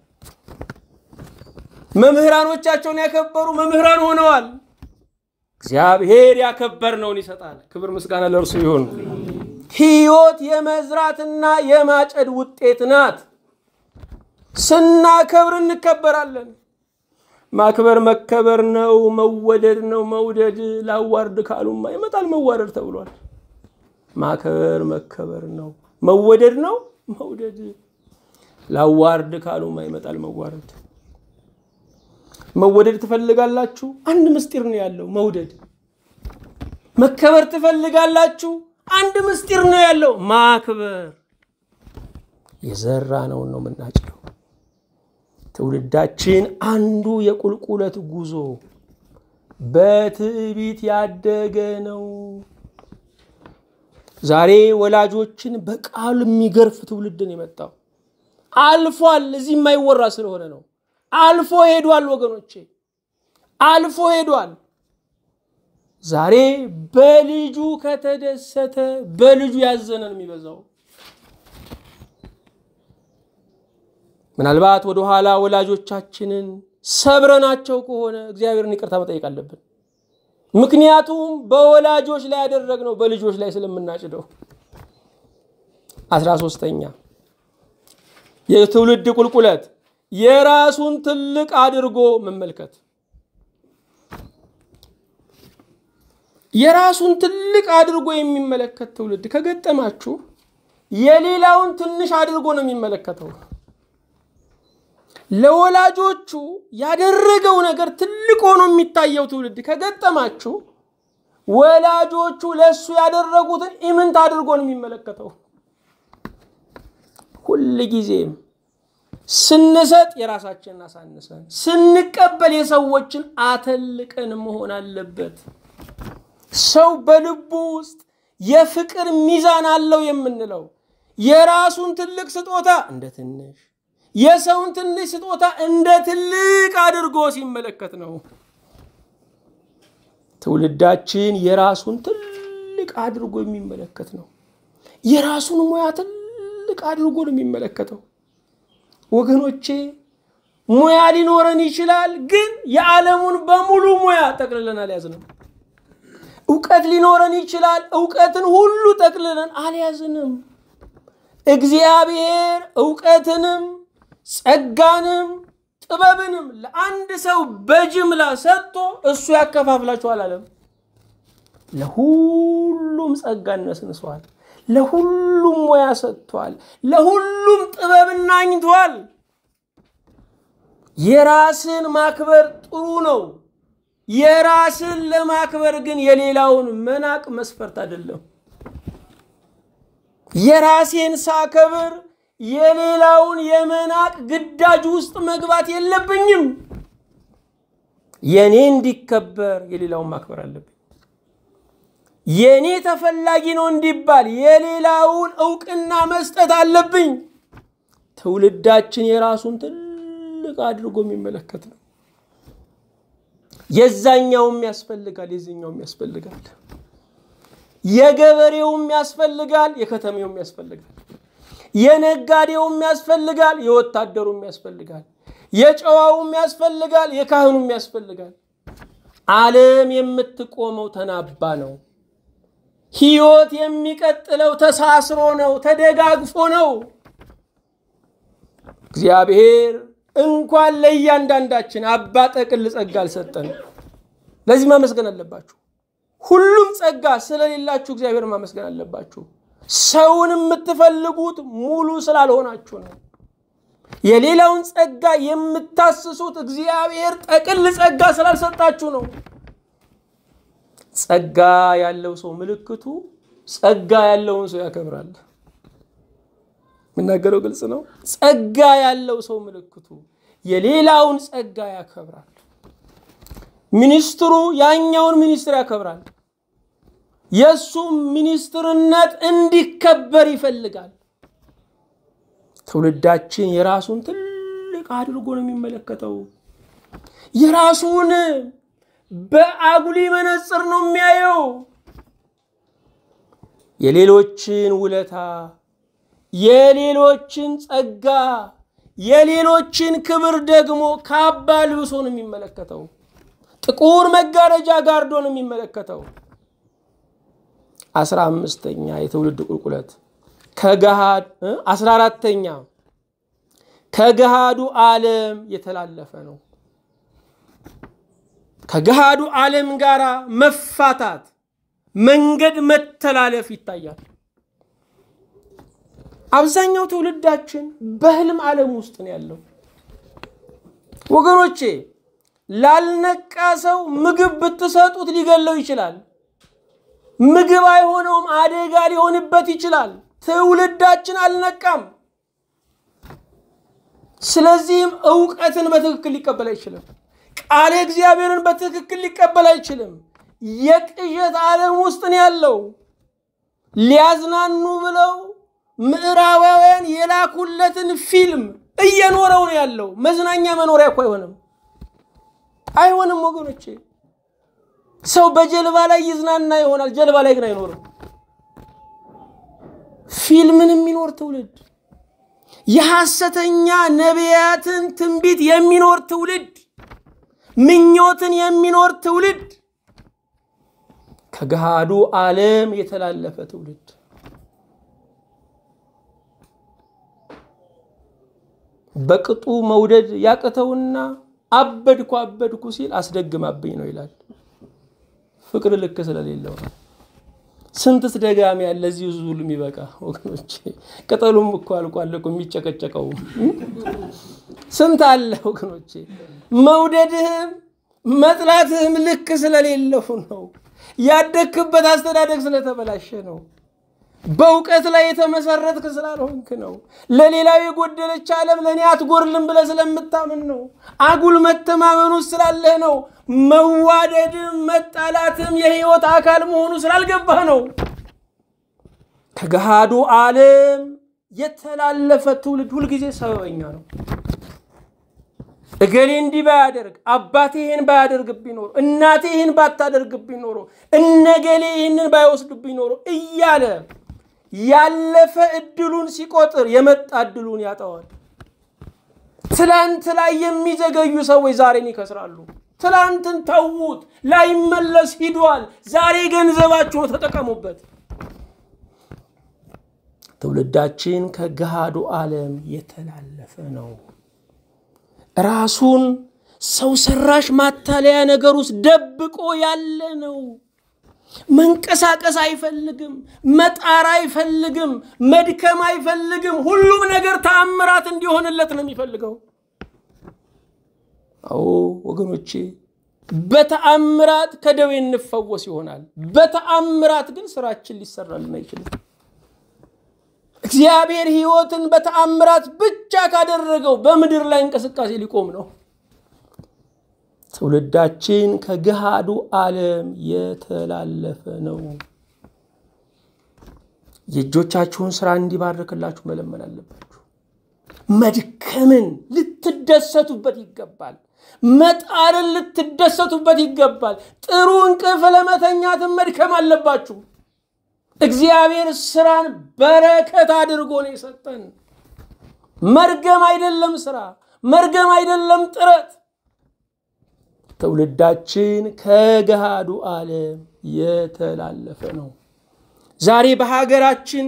መምህራኖቻቸውን ያከበሩ መምህራን ሆነዋል። እግዚአብሔር ያከበርነውን ይሰጣል። ክብር ምስጋና ለእርሱ ይሁን። ህይወት የመዝራትና የማጨድ ውጤት ናት። ስናከብር እንከበራለን። ማክበር መከበር ነው፣ መወደድ ነው። መውደድ ላዋርድ ካሉማ ይመጣል መዋረድ ተብሏል። ማክበር መከበር ነው፣ መወደድ ነው መውደድ ላዋርድ ካሉማ ይመጣል መዋረድ። መወደድ ትፈልጋላችሁ? አንድ ምስጢር ነው ያለው መውደድ። መከበር ትፈልጋላችሁ? አንድ ምስጢር ነው ያለው ማክበር። የዘራ ነውን ነው የምናጭደው። ትውልዳችን አንዱ የቁልቁለት ጉዞ በትዕቢት ያደገ ነው። ዛሬ ወላጆችን በቃሉ የሚገርፍ ትውልድን የመጣው አልፏል። እዚህ የማይወራ ስለሆነ ነው። አልፎ ሄዷል ወገኖቼ፣ አልፎ ሄዷል። ዛሬ በልጁ ከተደሰተ በልጁ ያዘነ ነው የሚበዛው። ምናልባት ወደኋላ ወላጆቻችንን ሰብረናቸው ከሆነ እግዚአብሔርን ይቅርታ መጠየቅ አለብን። ምክንያቱም በወላጆች ላይ ያደረግነው በልጆች ላይ ስለምናጭደው። አስራ ሶስተኛ የትውልድ ቁልቁለት የራሱን ትልቅ አድርጎ መመልከት የራሱን ትልቅ አድርጎ የሚመለከት ትውልድ ከገጠማችሁ የሌላውን ትንሽ አድርጎ ነው የሚመለከተው። ለወላጆቹ ያደረገው ነገር ትልቅ ሆኖ የሚታየው ትውልድ ከገጠማችሁ ወላጆቹ ለእሱ ያደረጉትን ኢምንት አድርጎ ነው የሚመለከተው። ጊዜም ስንሰጥ የራሳችንን አሳንሰን፣ ስንቀበል የሰዎችን አተልቀን መሆን አለበት። ሰው በልቡ ውስጥ የፍቅር ሚዛን አለው የምንለው የራሱን ትልቅ ስጦታ እንደ ትንሽ የሰውን ትንሽ ስጦታ እንደ ትልቅ አድርጎ ሲመለከት ነው። ትውልዳችን የራሱን ትልቅ አድርጎ የሚመለከት ነው። የራሱን ሙያ ትልቅ አድርጎ ነው የሚመለከተው። ወገኖቼ ሙያ ሊኖረን ይችላል፣ ግን የዓለሙን በሙሉ ሙያ ጠቅልለን አልያዝንም። እውቀት ሊኖረን ይችላል፣ እውቀትን ሁሉ ጠቅልለን አልያዝንም። እግዚአብሔር እውቀትንም ጸጋንም ጥበብንም ለአንድ ሰው በጅምላ ሰጥቶ እሱ ያከፋፍላችኋል አለም። ለሁሉም ጸጋን ነስንሷል። ለሁሉም ሙያ ሰጥቷል። ለሁሉም ጥበብና አኝቷል። የራስን ማክበር ጥሩ ነው። የራስን ለማክበር ግን የሌላውን መናቅ መስፈርት አይደለም። የራሴን ሳከብር የሌላውን የመናቅ ግዳጅ ውስጥ መግባት የለብኝም። የኔ እንዲከበር የሌላውን ማክበር አለብኝ። የኔ ተፈላጊ ነው እንዲባል የሌላውን እውቅና መስጠት አለብኝ። ትውልዳችን የራሱን ትልቅ አድርጎ የሚመለከት ነው። የዛኛውም ያስፈልጋል፣ የዚህኛውም ያስፈልጋል፣ የገበሬውም ያስፈልጋል፣ የከተሜውም ያስፈልጋል። የነጋዴውም ያስፈልጋል፣ የወታደሩም ያስፈልጋል፣ የጨዋውም ያስፈልጋል፣ የካህኑም ያስፈልጋል። ዓለም የምትቆመው ተናባ ነው። ህይወት የሚቀጥለው ተሳስሮ ነው፣ ተደጋግፎ ነው። እግዚአብሔር እንኳን ለእያንዳንዳችን አባ ጠቅል ጸጋ አልሰጠን። ለዚህ ማመስገን አለባችሁ። ሁሉም ጸጋ ስለሌላችሁ እግዚአብሔር ማመስገን አለባችሁ። ሰውን የምትፈልጉት ሙሉ ስላልሆናችሁ ነው። የሌላውን ጸጋ የምታስሱት እግዚአብሔር ጠቅል ጸጋ ስላልሰጣችሁ ነው። ጸጋ ያለው ሰው ምልክቱ ጸጋ ያለውን ሰው ያከብራል። የምናገረው ግልጽ ነው። ጸጋ ያለው ሰው ምልክቱ የሌላውን ጸጋ ያከብራል። ሚኒስትሩ ያኛውን ሚኒስትር ያከብራል። የእሱ ሚኒስትርነት እንዲከበር ይፈልጋል። ትውልዳችን የራሱን ትልቅ አድርጎ ነው የሚመለከተው። የራሱን በአጉሊ መነጽር ነው የሚያየው። የሌሎችን ውለታ፣ የሌሎችን ጸጋ፣ የሌሎችን ክብር ደግሞ ካባ ልብሶ ነው የሚመለከተው። ጥቁር መጋረጃ ጋርዶ ነው የሚመለከተው። አስራ አምስተኛ የትውልድ ቁልቁለት ከገሃድ አስራ አራተኛ ከገሃዱ ዓለም የተላለፈ ነው። ከገሃዱ ዓለም ጋር መፋታት መንገድ መተላለፍ ይታያል። አብዛኛው ትውልዳችን በህልም ዓለም ውስጥ ነው ያለው። ወገኖቼ ላልነቃ ሰው ምግብ ብትሰጡት ሊገለው ይችላል። ምግብ አይሆነውም፣ አደጋ ሊሆንበት ይችላል። ትውልዳችን አልነቃም። ስለዚህም እውቀትን በትክክል ሊቀበል አይችልም። ቃለ እግዚአብሔርን በትክክል ሊቀበል አይችልም። የቅዠት ዓለም ውስጥን ያለው። ሊያዝናኑ ብለው ምዕራባውያን የላኩለትን ፊልም እየኖረው ነው ያለው። መዝናኛ መኖሪያ እኮ አይሆንም፣ አይሆንም ወገኖቼ። ሰው በጀልባ ላይ ይዝናና ይሆናል፣ ጀልባ ላይ ግን አይኖርም። ፊልምን የሚኖር ትውልድ፣ የሐሰተኛ ነቢያትን ትንቢት የሚኖር ትውልድ፣ ምኞትን የሚኖር ትውልድ፣ ከገሃዱ ዓለም የተላለፈ ትውልድ በቅጡ መውደድ ያቅተውና አበድኩ አበድኩ ሲል አስደግማብኝ ነው ይላል። ፍቅር ልክ ስለሌለው ነው። ስንትስ ደጋሚ ያለ እዚህ ዙል የሚበቃ ወገኖች፣ ቅጠሉም እኮ አልቋል እኮ የሚጨቀጨቀውም ስንት አለ ወገኖቼ። መውደድህም መጥላትህም ልክ ስለሌለው ነው። ያደግክበት አስተዳደግ ስለተበላሸ ነው። በእውቀት ላይ የተመሰረትክ ስላልሆንክ ነው። ለሌላው የጎደለች ዓለም ለእኔ አትጎርልም ብለህ ስለምታምን ነው። አጉል መተማመኑ ስላለህ ነው። መዋደድም መጣላትም የህይወት አካል መሆኑ ስላልገባህ ነው። ከገሃዱ ዓለም የተላለፈ ትውልድ ሁልጊዜ ሰበበኛ ነው። እገሌ እንዲህ ባያደርግ፣ አባቴ ይህን ባያደርግ ኖሮ፣ እናቴ ይህን ባታደርግ ኖሮ፣ እነገሌ ይህንን ባይወስዱ ኖሮ እያለ ያለፈ እድሉን ሲቆጥር የመጣ እድሉን ያጠዋል። ትላንት ላይ የሚዘገዩ ሰዎች ዛሬን ይከስራሉ። ትላንትን ተዉት፣ ላይመለስ ሂዷል። ዛሬ ገንዘባችሁ ተጠቀሙበት። ትውልዳችን ከገሃዱ ዓለም የተላለፈ ነው። ራሱን ሰው ሰራሽ ማታለያ ነገር ውስጥ ደብቆ ያለ ነው። መንቀሳቀስ አይፈልግም፣ መጣር አይፈልግም፣ መድከም አይፈልግም። ሁሉም ነገር ተአምራት እንዲሆንለት ነው የሚፈልገው። አዎ ወገኖቼ፣ በተአምራት ከደዌ እንፈወስ ይሆናል። በተአምራት ግን ስራችን ሊሰራልን አይችልም። እግዚአብሔር ህይወትን በተአምራት ብቻ ካደረገው በምድር ላይ እንቅስቃሴ ሊቆም ነው። ትውልዳችን ከገሃዱ ዓለም የተላለፈ ነው። የእጆቻችሁን ስራ እንዲባርክላችሁ መለመን አለባችሁ። መድከምን ልትደሰቱበት ይገባል። መጣርን ልትደሰቱበት ይገባል። ጥሩ እንቅልፍ ለመተኛትን መድከም አለባችሁ። እግዚአብሔር ስራን በረከት አድርጎ ነው የሰጠን። መርገም አይደለም ስራ፣ መርገም አይደለም ጥረት ትውልዳችን ከገሃዱ ዓለም የተላለፈ ነው። ዛሬ በሀገራችን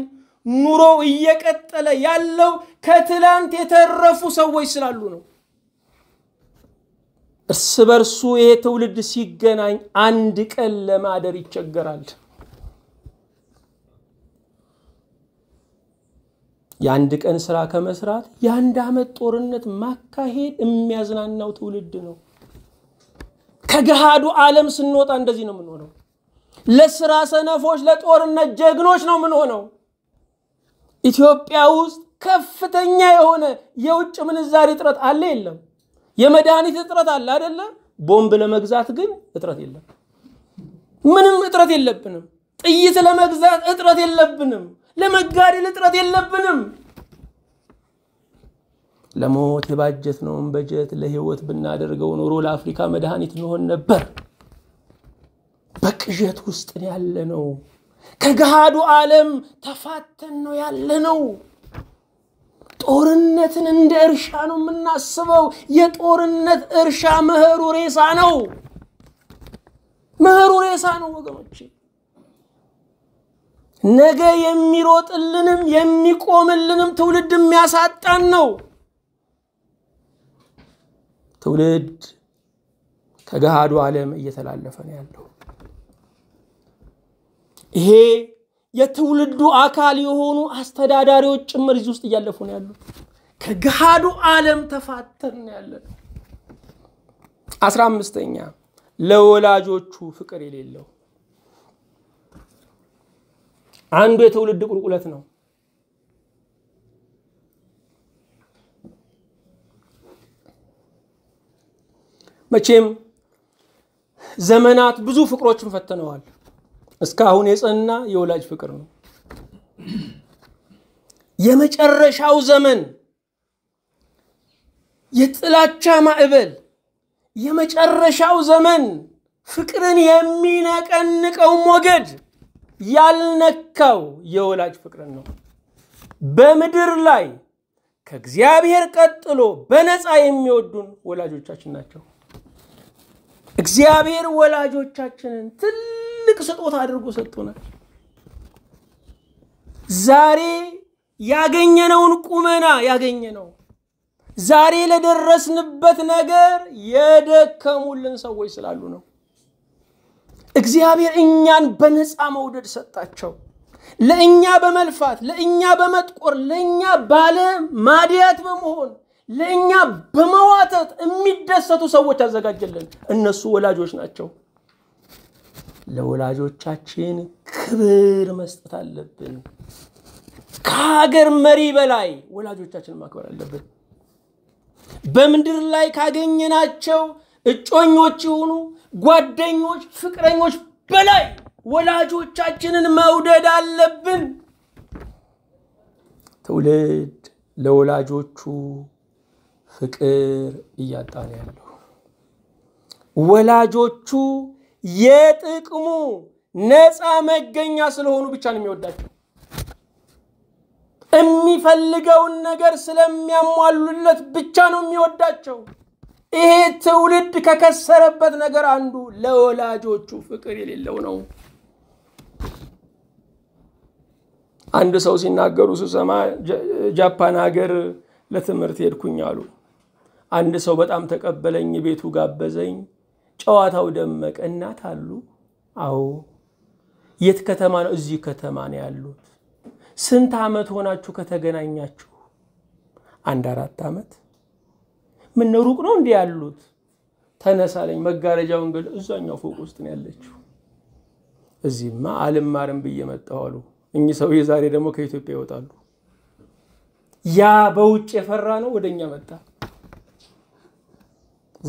ኑሮ እየቀጠለ ያለው ከትላንት የተረፉ ሰዎች ስላሉ ነው። እርስ በርሱ ይሄ ትውልድ ሲገናኝ አንድ ቀን ለማደር ይቸገራል። የአንድ ቀን ስራ ከመስራት የአንድ ዓመት ጦርነት ማካሄድ የሚያዝናናው ትውልድ ነው። ከገሃዱ ዓለም ስንወጣ እንደዚህ ነው የምንሆነው። ለስራ ሰነፎች፣ ለጦርነት ጀግኖች ነው የምንሆነው። ኢትዮጵያ ውስጥ ከፍተኛ የሆነ የውጭ ምንዛሪ እጥረት አለ የለም? የመድኃኒት እጥረት አለ አደለ? ቦምብ ለመግዛት ግን እጥረት የለም። ምንም እጥረት የለብንም። ጥይት ለመግዛት እጥረት የለብንም። ለመጋደል እጥረት የለብንም። ለሞት የባጀትነውን በጀት ለህይወት ብናደርገው ኖሮ ለአፍሪካ መድኃኒት እንሆን ነበር። በቅዠት ውስጥ ነው ያለነው ከገሃዱ ዓለም ተፋተን ነው ያለነው። ጦርነትን እንደ እርሻ ነው የምናስበው። የጦርነት እርሻ መኸሩ ሬሳ ነው። መኸሩ ሬሳ ነው ወገኖች። ነገ የሚሮጥልንም የሚቆምልንም ትውልድ የሚያሳጣን ነው። ትውልድ ከገሃዱ ዓለም እየተላለፈ ነው ያለው። ይሄ የትውልዱ አካል የሆኑ አስተዳዳሪዎች ጭምር እዚህ ውስጥ እያለፉ ነው ያሉ። ከገሃዱ ዓለም ተፋተን ነው ያለ። አስራ አምስተኛ ለወላጆቹ ፍቅር የሌለው አንዱ የትውልድ ቁልቁለት ነው። መቼም ዘመናት ብዙ ፍቅሮችን ፈትነዋል። እስካሁን የጸና የወላጅ ፍቅር ነው። የመጨረሻው ዘመን የጥላቻ ማዕበል፣ የመጨረሻው ዘመን ፍቅርን የሚነቀንቀው ሞገድ ያልነካው የወላጅ ፍቅርን ነው። በምድር ላይ ከእግዚአብሔር ቀጥሎ በነፃ የሚወዱን ወላጆቻችን ናቸው። እግዚአብሔር ወላጆቻችንን ትልቅ ስጦታ አድርጎ ሰጥቶናል። ዛሬ ያገኘነውን ቁመና ያገኘነው ዛሬ ለደረስንበት ነገር የደከሙልን ሰዎች ስላሉ ነው። እግዚአብሔር እኛን በነፃ መውደድ ሰጣቸው። ለእኛ በመልፋት ለእኛ በመጥቆር ለእኛ ባለ ማድያት በመሆን ለእኛ በመዋተት የሚደሰቱ ሰዎች አዘጋጀልን። እነሱ ወላጆች ናቸው። ለወላጆቻችን ክብር መስጠት አለብን። ከሀገር መሪ በላይ ወላጆቻችን ማክበር አለብን። በምድር ላይ ካገኘናቸው እጮኞች የሆኑ ጓደኞች፣ ፍቅረኞች በላይ ወላጆቻችንን መውደድ አለብን። ትውልድ ለወላጆቹ ፍቅር እያጣን ያለው ወላጆቹ የጥቅሙ ነፃ መገኛ ስለሆኑ ብቻ ነው የሚወዳቸው። የሚፈልገውን ነገር ስለሚያሟሉለት ብቻ ነው የሚወዳቸው። ይሄ ትውልድ ከከሰረበት ነገር አንዱ ለወላጆቹ ፍቅር የሌለው ነው። አንድ ሰው ሲናገሩ ስሰማ ጃፓን ሀገር ለትምህርት ሄድኩኝ አሉ። አንድ ሰው በጣም ተቀበለኝ፣ ቤቱ ጋበዘኝ፣ ጨዋታው ደመቀ። እናት አሉ? አዎ። የት ከተማ ነው? እዚህ ከተማ ነው ያሉት። ስንት ዓመት ሆናችሁ ከተገናኛችሁ? አንድ አራት ዓመት። ምን ሩቅ ነው እንዲህ ያሉት? ተነሳለኝ መጋረጃውን ገ እዛኛው ፎቅ ውስጥ ነው ያለችው። እዚህማ አልማርም ብዬ መጣሁ አሉ። እኚህ ሰውዬ ዛሬ ደግሞ ከኢትዮጵያ ይወጣሉ። ያ በውጭ የፈራ ነው ወደኛ መጣ።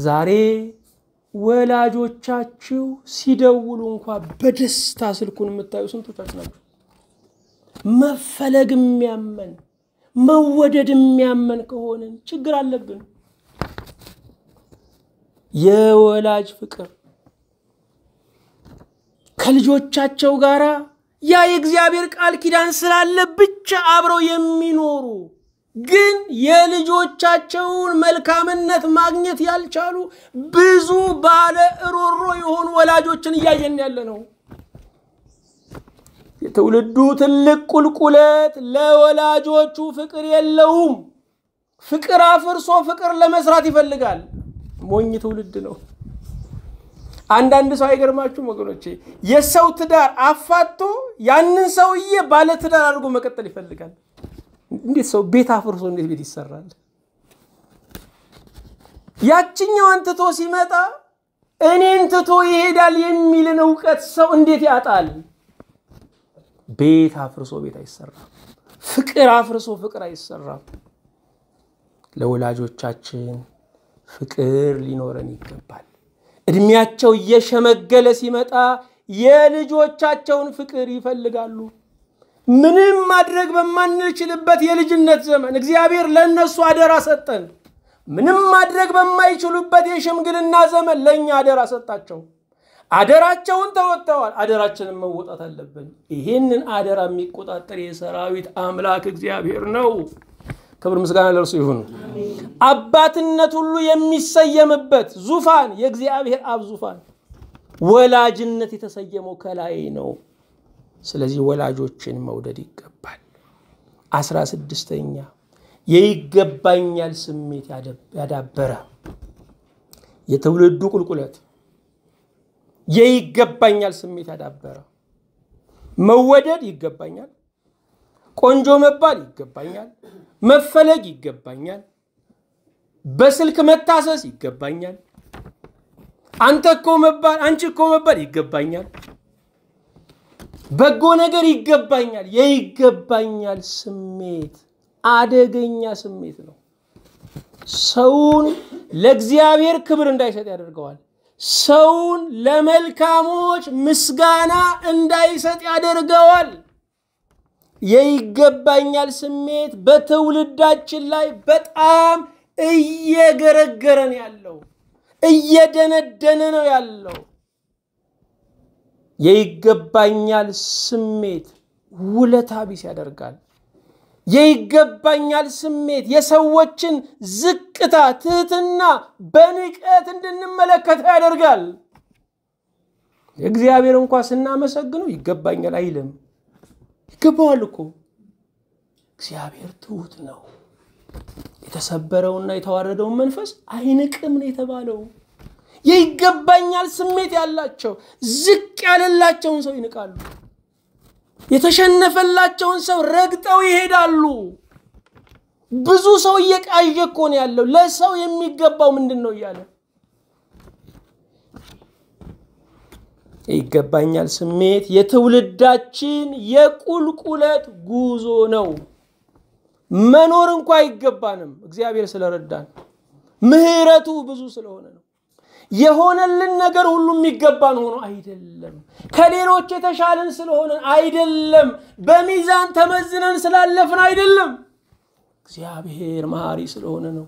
ዛሬ ወላጆቻችሁ ሲደውሉ እንኳ በደስታ ስልኩን የምታዩ ስንቶቻችሁ ናቸው? መፈለግ የሚያመን መወደድ የሚያመን ከሆንን ችግር አለብን። የወላጅ ፍቅር ከልጆቻቸው ጋር ያ የእግዚአብሔር ቃል ኪዳን ስላለ ብቻ አብረው የሚኖሩ ግን የልጆቻቸውን መልካምነት ማግኘት ያልቻሉ ብዙ ባለ እሮሮ የሆኑ ወላጆችን እያየን ያለ ነው። የትውልዱ ትልቅ ቁልቁለት ለወላጆቹ ፍቅር የለውም። ፍቅር አፍርሶ ፍቅር ለመስራት ይፈልጋል። ሞኝ ትውልድ ነው። አንዳንድ ሰው አይገርማችሁም ወገኖቼ? የሰው ትዳር አፋቶ ያንን ሰውዬ ባለ ትዳር አድርጎ መቀጠል ይፈልጋል። እንዴት ሰው ቤት አፍርሶ እንዴት ቤት ይሰራል? ያችኛዋን ትቶ ሲመጣ እኔን ትቶ ይሄዳል የሚልን እውቀት ሰው እንዴት ያጣል? ቤት አፍርሶ ቤት አይሰራም። ፍቅር አፍርሶ ፍቅር አይሰራም። ለወላጆቻችን ፍቅር ሊኖረን ይገባል። እድሜያቸው እየሸመገለ ሲመጣ የልጆቻቸውን ፍቅር ይፈልጋሉ። ምንም ማድረግ በማንችልበት የልጅነት ዘመን እግዚአብሔር ለእነሱ አደራ ሰጠን። ምንም ማድረግ በማይችሉበት የሽምግልና ዘመን ለእኛ አደራ ሰጣቸው። አደራቸውን ተወጥተዋል። አደራችንን መወጣት አለብን። ይህንን አደራ የሚቆጣጠር የሰራዊት አምላክ እግዚአብሔር ነው። ክብር ምስጋና ለእርሱ ይሁን። አባትነት ሁሉ የሚሰየምበት ዙፋን የእግዚአብሔር አብ ዙፋን ወላጅነት የተሰየመው ከላይ ነው። ስለዚህ ወላጆችን መውደድ ይገባል። አስራ ስድስተኛ የይገባኛል ስሜት ያዳበረ የትውልዱ ቁልቁለት የይገባኛል ስሜት ያዳበረ መወደድ ይገባኛል፣ ቆንጆ መባል ይገባኛል፣ መፈለግ ይገባኛል፣ በስልክ መታሰስ ይገባኛል፣ አንተ እኮ መባል አንቺ እኮ መባል ይገባኛል። በጎ ነገር ይገባኛል፣ የይገባኛል ስሜት አደገኛ ስሜት ነው። ሰውን ለእግዚአብሔር ክብር እንዳይሰጥ ያደርገዋል። ሰውን ለመልካሞች ምስጋና እንዳይሰጥ ያደርገዋል። የይገባኛል ስሜት በትውልዳችን ላይ በጣም እየገረገረን ያለው እየደነደነ ነው ያለው። የይገባኛል ስሜት ውለታ ቢስ ያደርጋል። የይገባኛል ስሜት የሰዎችን ዝቅታ፣ ትህትና በንቀት እንድንመለከተው ያደርጋል። እግዚአብሔር እንኳ ስናመሰግነው ይገባኛል አይልም። ይገባዋል እኮ እግዚአብሔር ትሁት ነው። የተሰበረውና የተዋረደውን መንፈስ አይንቅም ነው የተባለው። የይገባኛል ስሜት ያላቸው ዝቅ ያለላቸውን ሰው ይንቃሉ። የተሸነፈላቸውን ሰው ረግጠው ይሄዳሉ። ብዙ ሰው እየቃዠ እኮ ነው ያለው። ለሰው የሚገባው ምንድን ነው እያለ ይገባኛል ስሜት የትውልዳችን የቁልቁለት ጉዞ ነው። መኖር እንኳ አይገባንም። እግዚአብሔር ስለረዳን ምህረቱ ብዙ ስለሆነ ነው። የሆነልን ነገር ሁሉ የሚገባን ሆኖ አይደለም። ከሌሎች የተሻለን ስለሆነን አይደለም። በሚዛን ተመዝነን ስላለፍን አይደለም። እግዚአብሔር መሐሪ ስለሆነ ነው።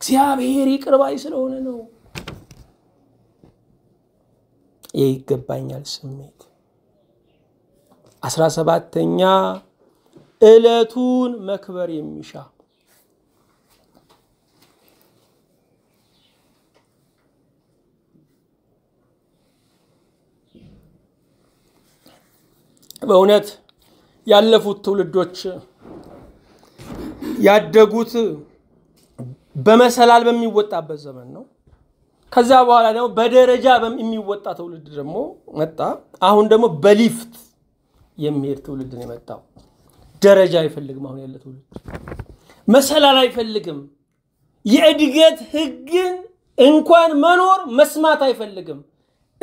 እግዚአብሔር ይቅርባይ ስለሆነ ነው። የይገባኛል ስሜት አስራ ሰባተኛ ዕለቱን መክበር የሚሻ በእውነት ያለፉት ትውልዶች ያደጉት በመሰላል በሚወጣበት ዘመን ነው። ከዛ በኋላ ደግሞ በደረጃ የሚወጣ ትውልድ ደግሞ መጣ። አሁን ደግሞ በሊፍት የሚሄድ ትውልድ ነው የመጣው። ደረጃ አይፈልግም። አሁን ያለ ትውልድ መሰላል አይፈልግም። የእድገት ህግን እንኳን መኖር መስማት አይፈልግም።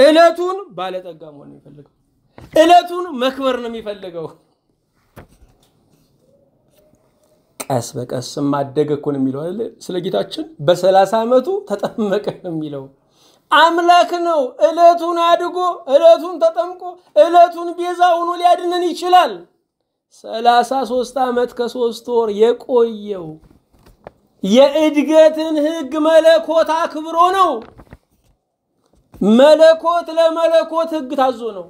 እለቱን ባለጠጋ መሆን አይፈልግም። እለቱን መክበር ነው የሚፈልገው። ቀስ በቀስ ማደገ እኮ ነው የሚለው አይደል? ስለ ጌታችን በሰላሳ ዓመቱ ተጠመቀ ነው የሚለው። አምላክ ነው። እለቱን አድጎ እለቱን ተጠምቆ እለቱን ቤዛ ሆኖ ሊያድነን ይችላል። ሰላሳ ሶስት ዓመት ከሶስት ወር የቆየው የእድገትን ህግ መለኮት አክብሮ ነው። መለኮት ለመለኮት ህግ ታዞ ነው።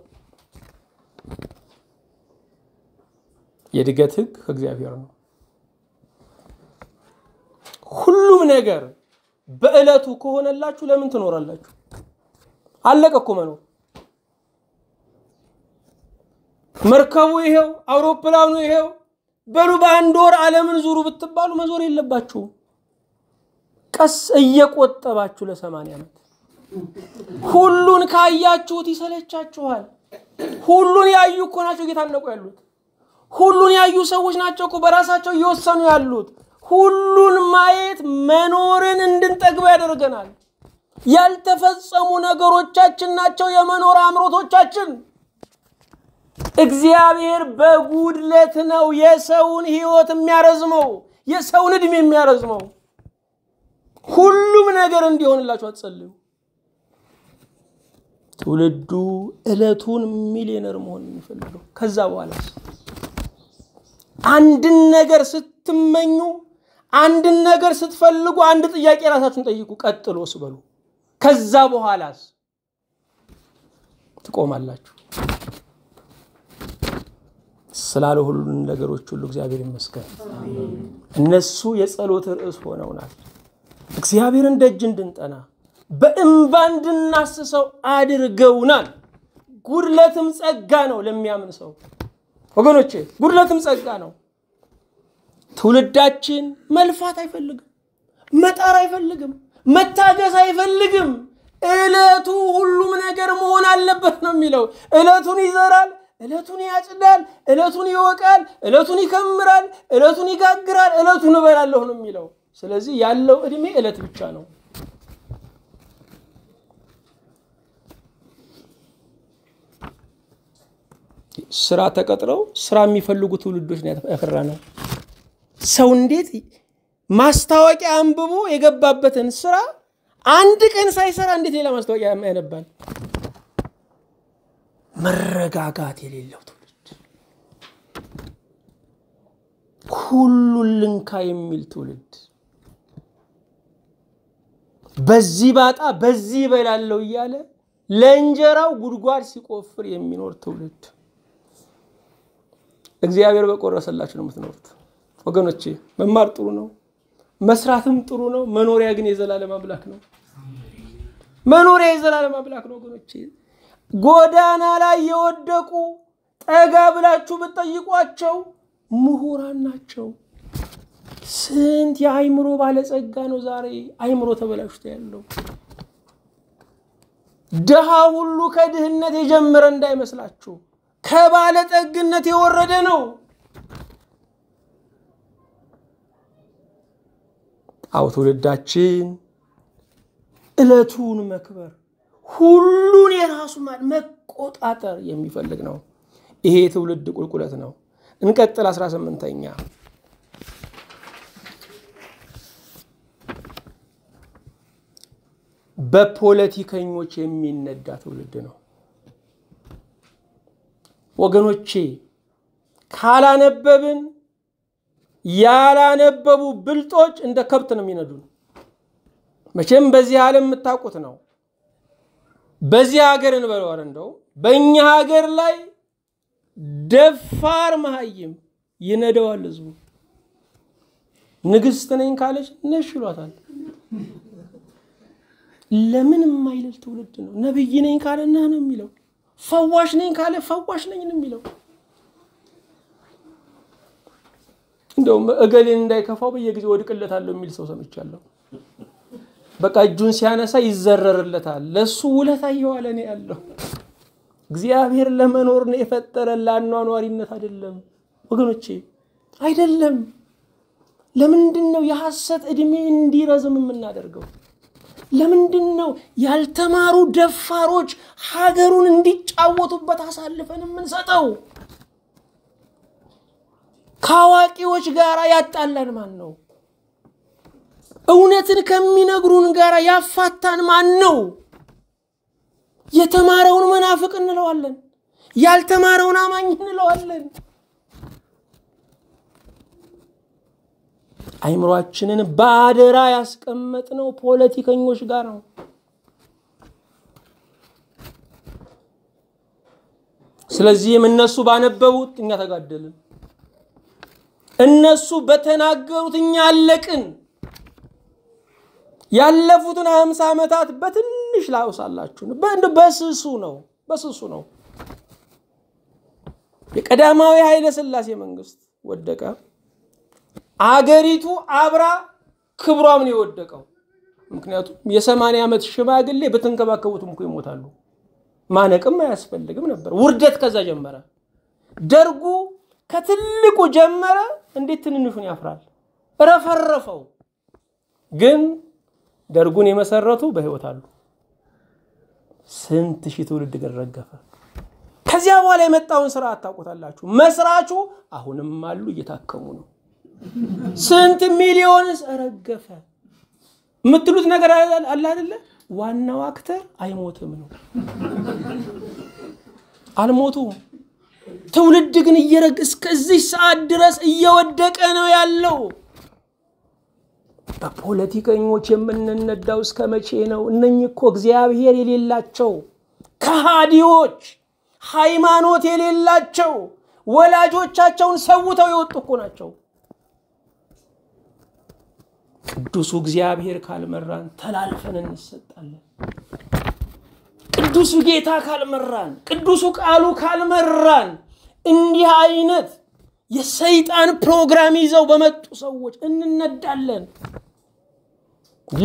የእድገት ህግ እግዚአብሔር ነው። ሁሉም ነገር በእለቱ ከሆነላችሁ ለምን ትኖራላችሁ? አለቀ እኮ መኖር። መርከቡ ይሄው፣ አውሮፕላኑ ይሄው። በሉ በአንድ ወር ዓለምን ዙሩ ብትባሉ መዞር የለባችሁ ቀስ እየቆጠባችሁ ለሰማንያ ዓመት ሁሉን ካያችሁት ይሰለቻችኋል። ሁሉን ያዩ እኮ ናቸው እየታነቁ ያሉት። ሁሉን ያዩ ሰዎች ናቸው እኮ በራሳቸው እየወሰኑ ያሉት። ሁሉን ማየት መኖርን እንድንጠግብ ያደርገናል። ያልተፈጸሙ ነገሮቻችን ናቸው የመኖር አምሮቶቻችን። እግዚአብሔር በጉድለት ነው የሰውን ህይወት የሚያረዝመው፣ የሰውን እድሜ የሚያረዝመው። ሁሉም ነገር እንዲሆንላችሁ አትጸልዩ። ትውልዱ እለቱን ሚሊዮነር መሆን የሚፈልገው ከዛ በኋላ አንድን ነገር ስትመኙ፣ አንድን ነገር ስትፈልጉ አንድ ጥያቄ ራሳችሁን ጠይቁ። ቀጥሎ ስበሉ ከዛ በኋላስ ትቆማላችሁ። ስላለ ሁሉን ነገሮች ሁሉ እግዚአብሔር ይመስገን። እነሱ የጸሎት ርዕስ ሆነውናል። እግዚአብሔርን ደጅ እንድንጠና በእንባ እንድናስሰው አድርገውናል። ጉድለትም ጸጋ ነው ለሚያምን ሰው። ወገኖቼ ጉድለትም ጸጋ ነው። ትውልዳችን መልፋት አይፈልግም፣ መጣር አይፈልግም፣ መታገስ አይፈልግም። እለቱ ሁሉም ነገር መሆን አለበት ነው የሚለው። እለቱን ይዘራል፣ እለቱን ያጭዳል፣ እለቱን ይወቃል፣ እለቱን ይከምራል፣ እለቱን ይጋግራል፣ እለቱን እበላለሁ ነው የሚለው። ስለዚህ ያለው እድሜ እለት ብቻ ነው። ስራ ተቀጥረው ስራ የሚፈልጉ ትውልዶች ነው ያፈራ ነው። ሰው እንዴት ማስታወቂያ አንብቦ የገባበትን ስራ አንድ ቀን ሳይሰራ እንዴት ሌላ ማስታወቂያ ያነባል? መረጋጋት የሌለው ትውልድ፣ ሁሉን ልንካ የሚል ትውልድ፣ በዚህ ባጣ በዚህ በላለው እያለ ለእንጀራው ጉድጓድ ሲቆፍር የሚኖር ትውልድ እግዚአብሔር በቆረሰላችሁ ነው የምትኖሩት። ወገኖቼ መማር ጥሩ ነው፣ መስራትም ጥሩ ነው። መኖሪያ ግን የዘላለም አምላክ ነው። መኖሪያ የዘላለም አምላክ ነው። ወገኖቼ ጎዳና ላይ የወደቁ ጠጋ ብላችሁ ብትጠይቋቸው ምሁራን ናቸው። ስንት የአይምሮ ባለጸጋ ነው ዛሬ አይምሮ ተበላሽቶ ያለው። ድሃ ሁሉ ከድህነት የጀመረ እንዳይመስላችሁ። ከባለጠግነት የወረደ ነው። አው ትውልዳችን እለቱን መክበር ሁሉን የራሱ መቆጣጠር የሚፈልግ ነው። ይሄ የትውልድ ቁልቁለት ነው። እንቀጥል። 18ኛ በፖለቲከኞች የሚነዳ ትውልድ ነው። ወገኖቼ ካላነበብን ያላነበቡ ብልጦች እንደ ከብት ነው የሚነዱን። መቼም በዚህ ዓለም የምታውቁት ነው። በዚህ ሀገር እንበለዋል እንደው በእኛ ሀገር ላይ ደፋር መሀይም ይነደዋል ህዝቡ። ንግስት ነኝ ካለች ነሽ ይሏታል። ለምን የማይለል ትውልድ ነው። ነብይ ነኝ ካለ ነው የሚለው። ፈዋሽ ነኝ ካለ ፈዋሽ ነኝ ነው የሚለው። እንደውም እገሌን እንዳይከፋው በየጊዜው ወድቅለታለሁ የሚል ሰው ሰምቻለሁ። በቃ እጁን ሲያነሳ ይዘረርለታል። ለሱ ውለታ እየዋለ ነው ያለው። እግዚአብሔር ለመኖር ነው የፈጠረ ለአኗኗሪነት አይደለም ወገኖቼ፣ አይደለም። ለምንድን ነው የሐሰት ዕድሜ እንዲረዝም የምናደርገው? ለምንድን ነው ያልተማሩ ደፋሮች ሀገሩን እንዲጫወቱበት አሳልፈን የምንሰጠው? ከአዋቂዎች ጋር ያጣላን ማን ነው? እውነትን ከሚነግሩን ጋር ያፋታን ማን ነው? የተማረውን መናፍቅ እንለዋለን፣ ያልተማረውን አማኝ እንለዋለን። አይምሯችንን በአደራ ያስቀመጥነው ፖለቲከኞች ጋር ነው። ስለዚህም እነሱ ባነበቡት እኛ ተጋደልን፣ እነሱ በተናገሩት እኛ አለቅን። ያለፉትን ሀምሳ ዓመታት በትንሽ ላውሳላችሁ። በስሱ ነው በስሱ ነው የቀዳማዊ ኃይለ ሥላሴ መንግስት ወደቀ። አገሪቱ አብራ ክብሯም ነው የወደቀው። ምክንያቱም የሰማንያ ዓመት ሽማግሌ ብትንከባከቡትም እኮ ይሞታሉ። ማነቅም አያስፈልግም ነበር። ውርደት ከዛ ጀመረ። ደርጉ ከትልቁ ጀመረ። እንዴት ትንንሹን ያፍራል? ረፈረፈው። ግን ደርጉን የመሰረቱ በህይወት አሉ። ስንት ሺህ ትውልድ ግን ረገፈ። ከዚያ በኋላ የመጣውን ስራ አታውቁታላችሁ። መስራቹ አሁንም አሉ፣ እየታከሙ ነው። ስንት ሚሊዮንስ ረገፈ የምትሉት ነገር አለ አይደለ? ዋናው አክተር አይሞትም ነው። አልሞቱ። ትውልድ ግን እየረግ እስከዚህ ሰዓት ድረስ እየወደቀ ነው ያለው። በፖለቲከኞች የምንነዳው እስከ መቼ ነው? እነኝ እኮ እግዚአብሔር የሌላቸው ከሃዲዎች፣ ሃይማኖት የሌላቸው ወላጆቻቸውን ሰውተው የወጡ እኮ ናቸው። ቅዱሱ እግዚአብሔር ካልመራን ተላልፈን እንሰጣለን። ቅዱሱ ጌታ ካልመራን፣ ቅዱሱ ቃሉ ካልመራን እንዲህ አይነት የሰይጣን ፕሮግራም ይዘው በመጡ ሰዎች እንነዳለን።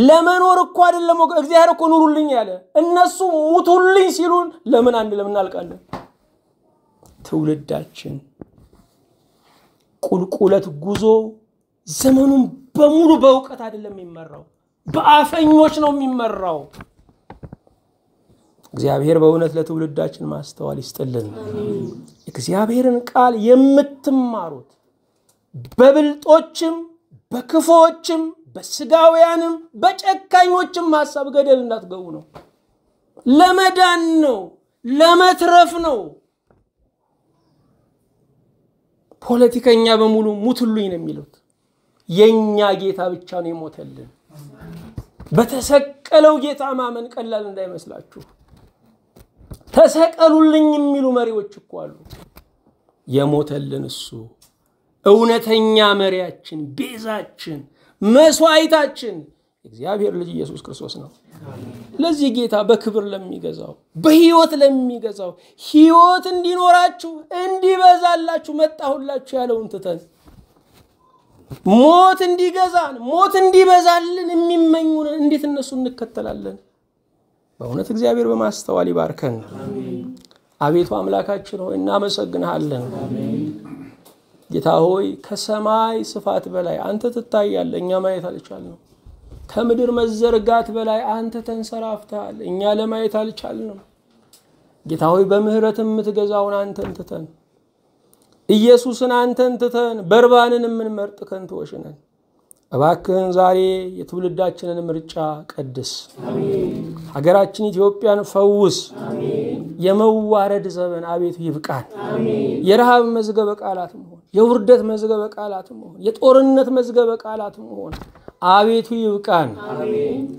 ለመኖር እኮ አይደለም እግዚአብሔር እኮ ኑሩልኝ ያለ፣ እነሱ ሙቱልኝ ሲሉን ለምን አንድ ለምን እናልቃለን? ትውልዳችን ቁልቁለት ጉዞ ዘመኑን በሙሉ በእውቀት አይደለም የሚመራው፣ በአፈኞች ነው የሚመራው። እግዚአብሔር በእውነት ለትውልዳችን ማስተዋል ይስጥልን። እግዚአብሔርን ቃል የምትማሩት በብልጦችም በክፎችም በስጋውያንም በጨካኞችም ሀሳብ ገደል እንዳትገቡ ነው። ለመዳን ነው፣ ለመትረፍ ነው። ፖለቲከኛ በሙሉ ሙትሉኝ ነው የሚሉት። የእኛ ጌታ ብቻ ነው የሞተልን። በተሰቀለው ጌታ ማመን ቀላል እንዳይመስላችሁ። ተሰቀሉልኝ የሚሉ መሪዎች እኮ አሉ። የሞተልን እሱ እውነተኛ መሪያችን፣ ቤዛችን፣ መስዋዕታችን እግዚአብሔር ልጅ ኢየሱስ ክርስቶስ ነው። ለዚህ ጌታ በክብር ለሚገዛው በህይወት ለሚገዛው ህይወት እንዲኖራችሁ እንዲበዛላችሁ መጣሁላችሁ ያለውን ትተን ሞት እንዲገዛን ሞት እንዲበዛልን የሚመኙን እንዴት እነሱ እንከተላለን? በእውነት እግዚአብሔር በማስተዋል ይባርከን። አቤቱ አምላካችን ሆይ እናመሰግንሃለን። ጌታ ሆይ ከሰማይ ስፋት በላይ አንተ ትታያለህ፣ እኛ ማየት አልቻልንም። ከምድር መዘርጋት በላይ አንተ ተንሰራፍተሃል፣ እኛ ለማየት አልቻልንም። ጌታ ሆይ በምህረት የምትገዛውን አንተን ትተን ኢየሱስን አንተን ትተን በርባንን የምንመርጥ ከንቶች ነን። እባክህን ዛሬ የትውልዳችንን ምርጫ ቀድስ፣ ሀገራችን ኢትዮጵያን ፈውስ። የመዋረድ ዘመን አቤቱ ይብቃን። የረሃብ መዝገበ ቃላት መሆን፣ የውርደት መዝገበ ቃላት መሆን፣ የጦርነት መዝገበ ቃላት መሆን አቤቱ ይብቃን።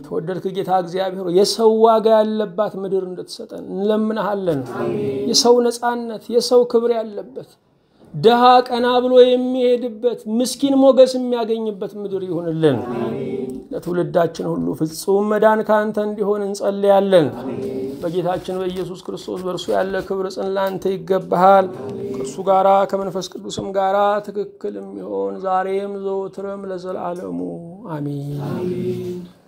ተወደድክ ጌታ እግዚአብሔር የሰው ዋጋ ያለባት ምድር እንድትሰጠን እንለምናሃለን። የሰው ነፃነት፣ የሰው ክብር ያለበት ድሃ ቀና ብሎ የሚሄድበት ምስኪን ሞገስ የሚያገኝበት ምድር ይሁንልን። ለትውልዳችን ሁሉ ፍጹም መዳን ካንተ እንዲሆን እንጸልያለን። በጌታችን በኢየሱስ ክርስቶስ በእርሱ ያለ ክብር ጽን ላንተ ይገባሃል። ከእርሱ ጋራ ከመንፈስ ቅዱስም ጋራ ትክክል የሚሆን ዛሬም ዘወትርም ለዘላለሙ አሚን።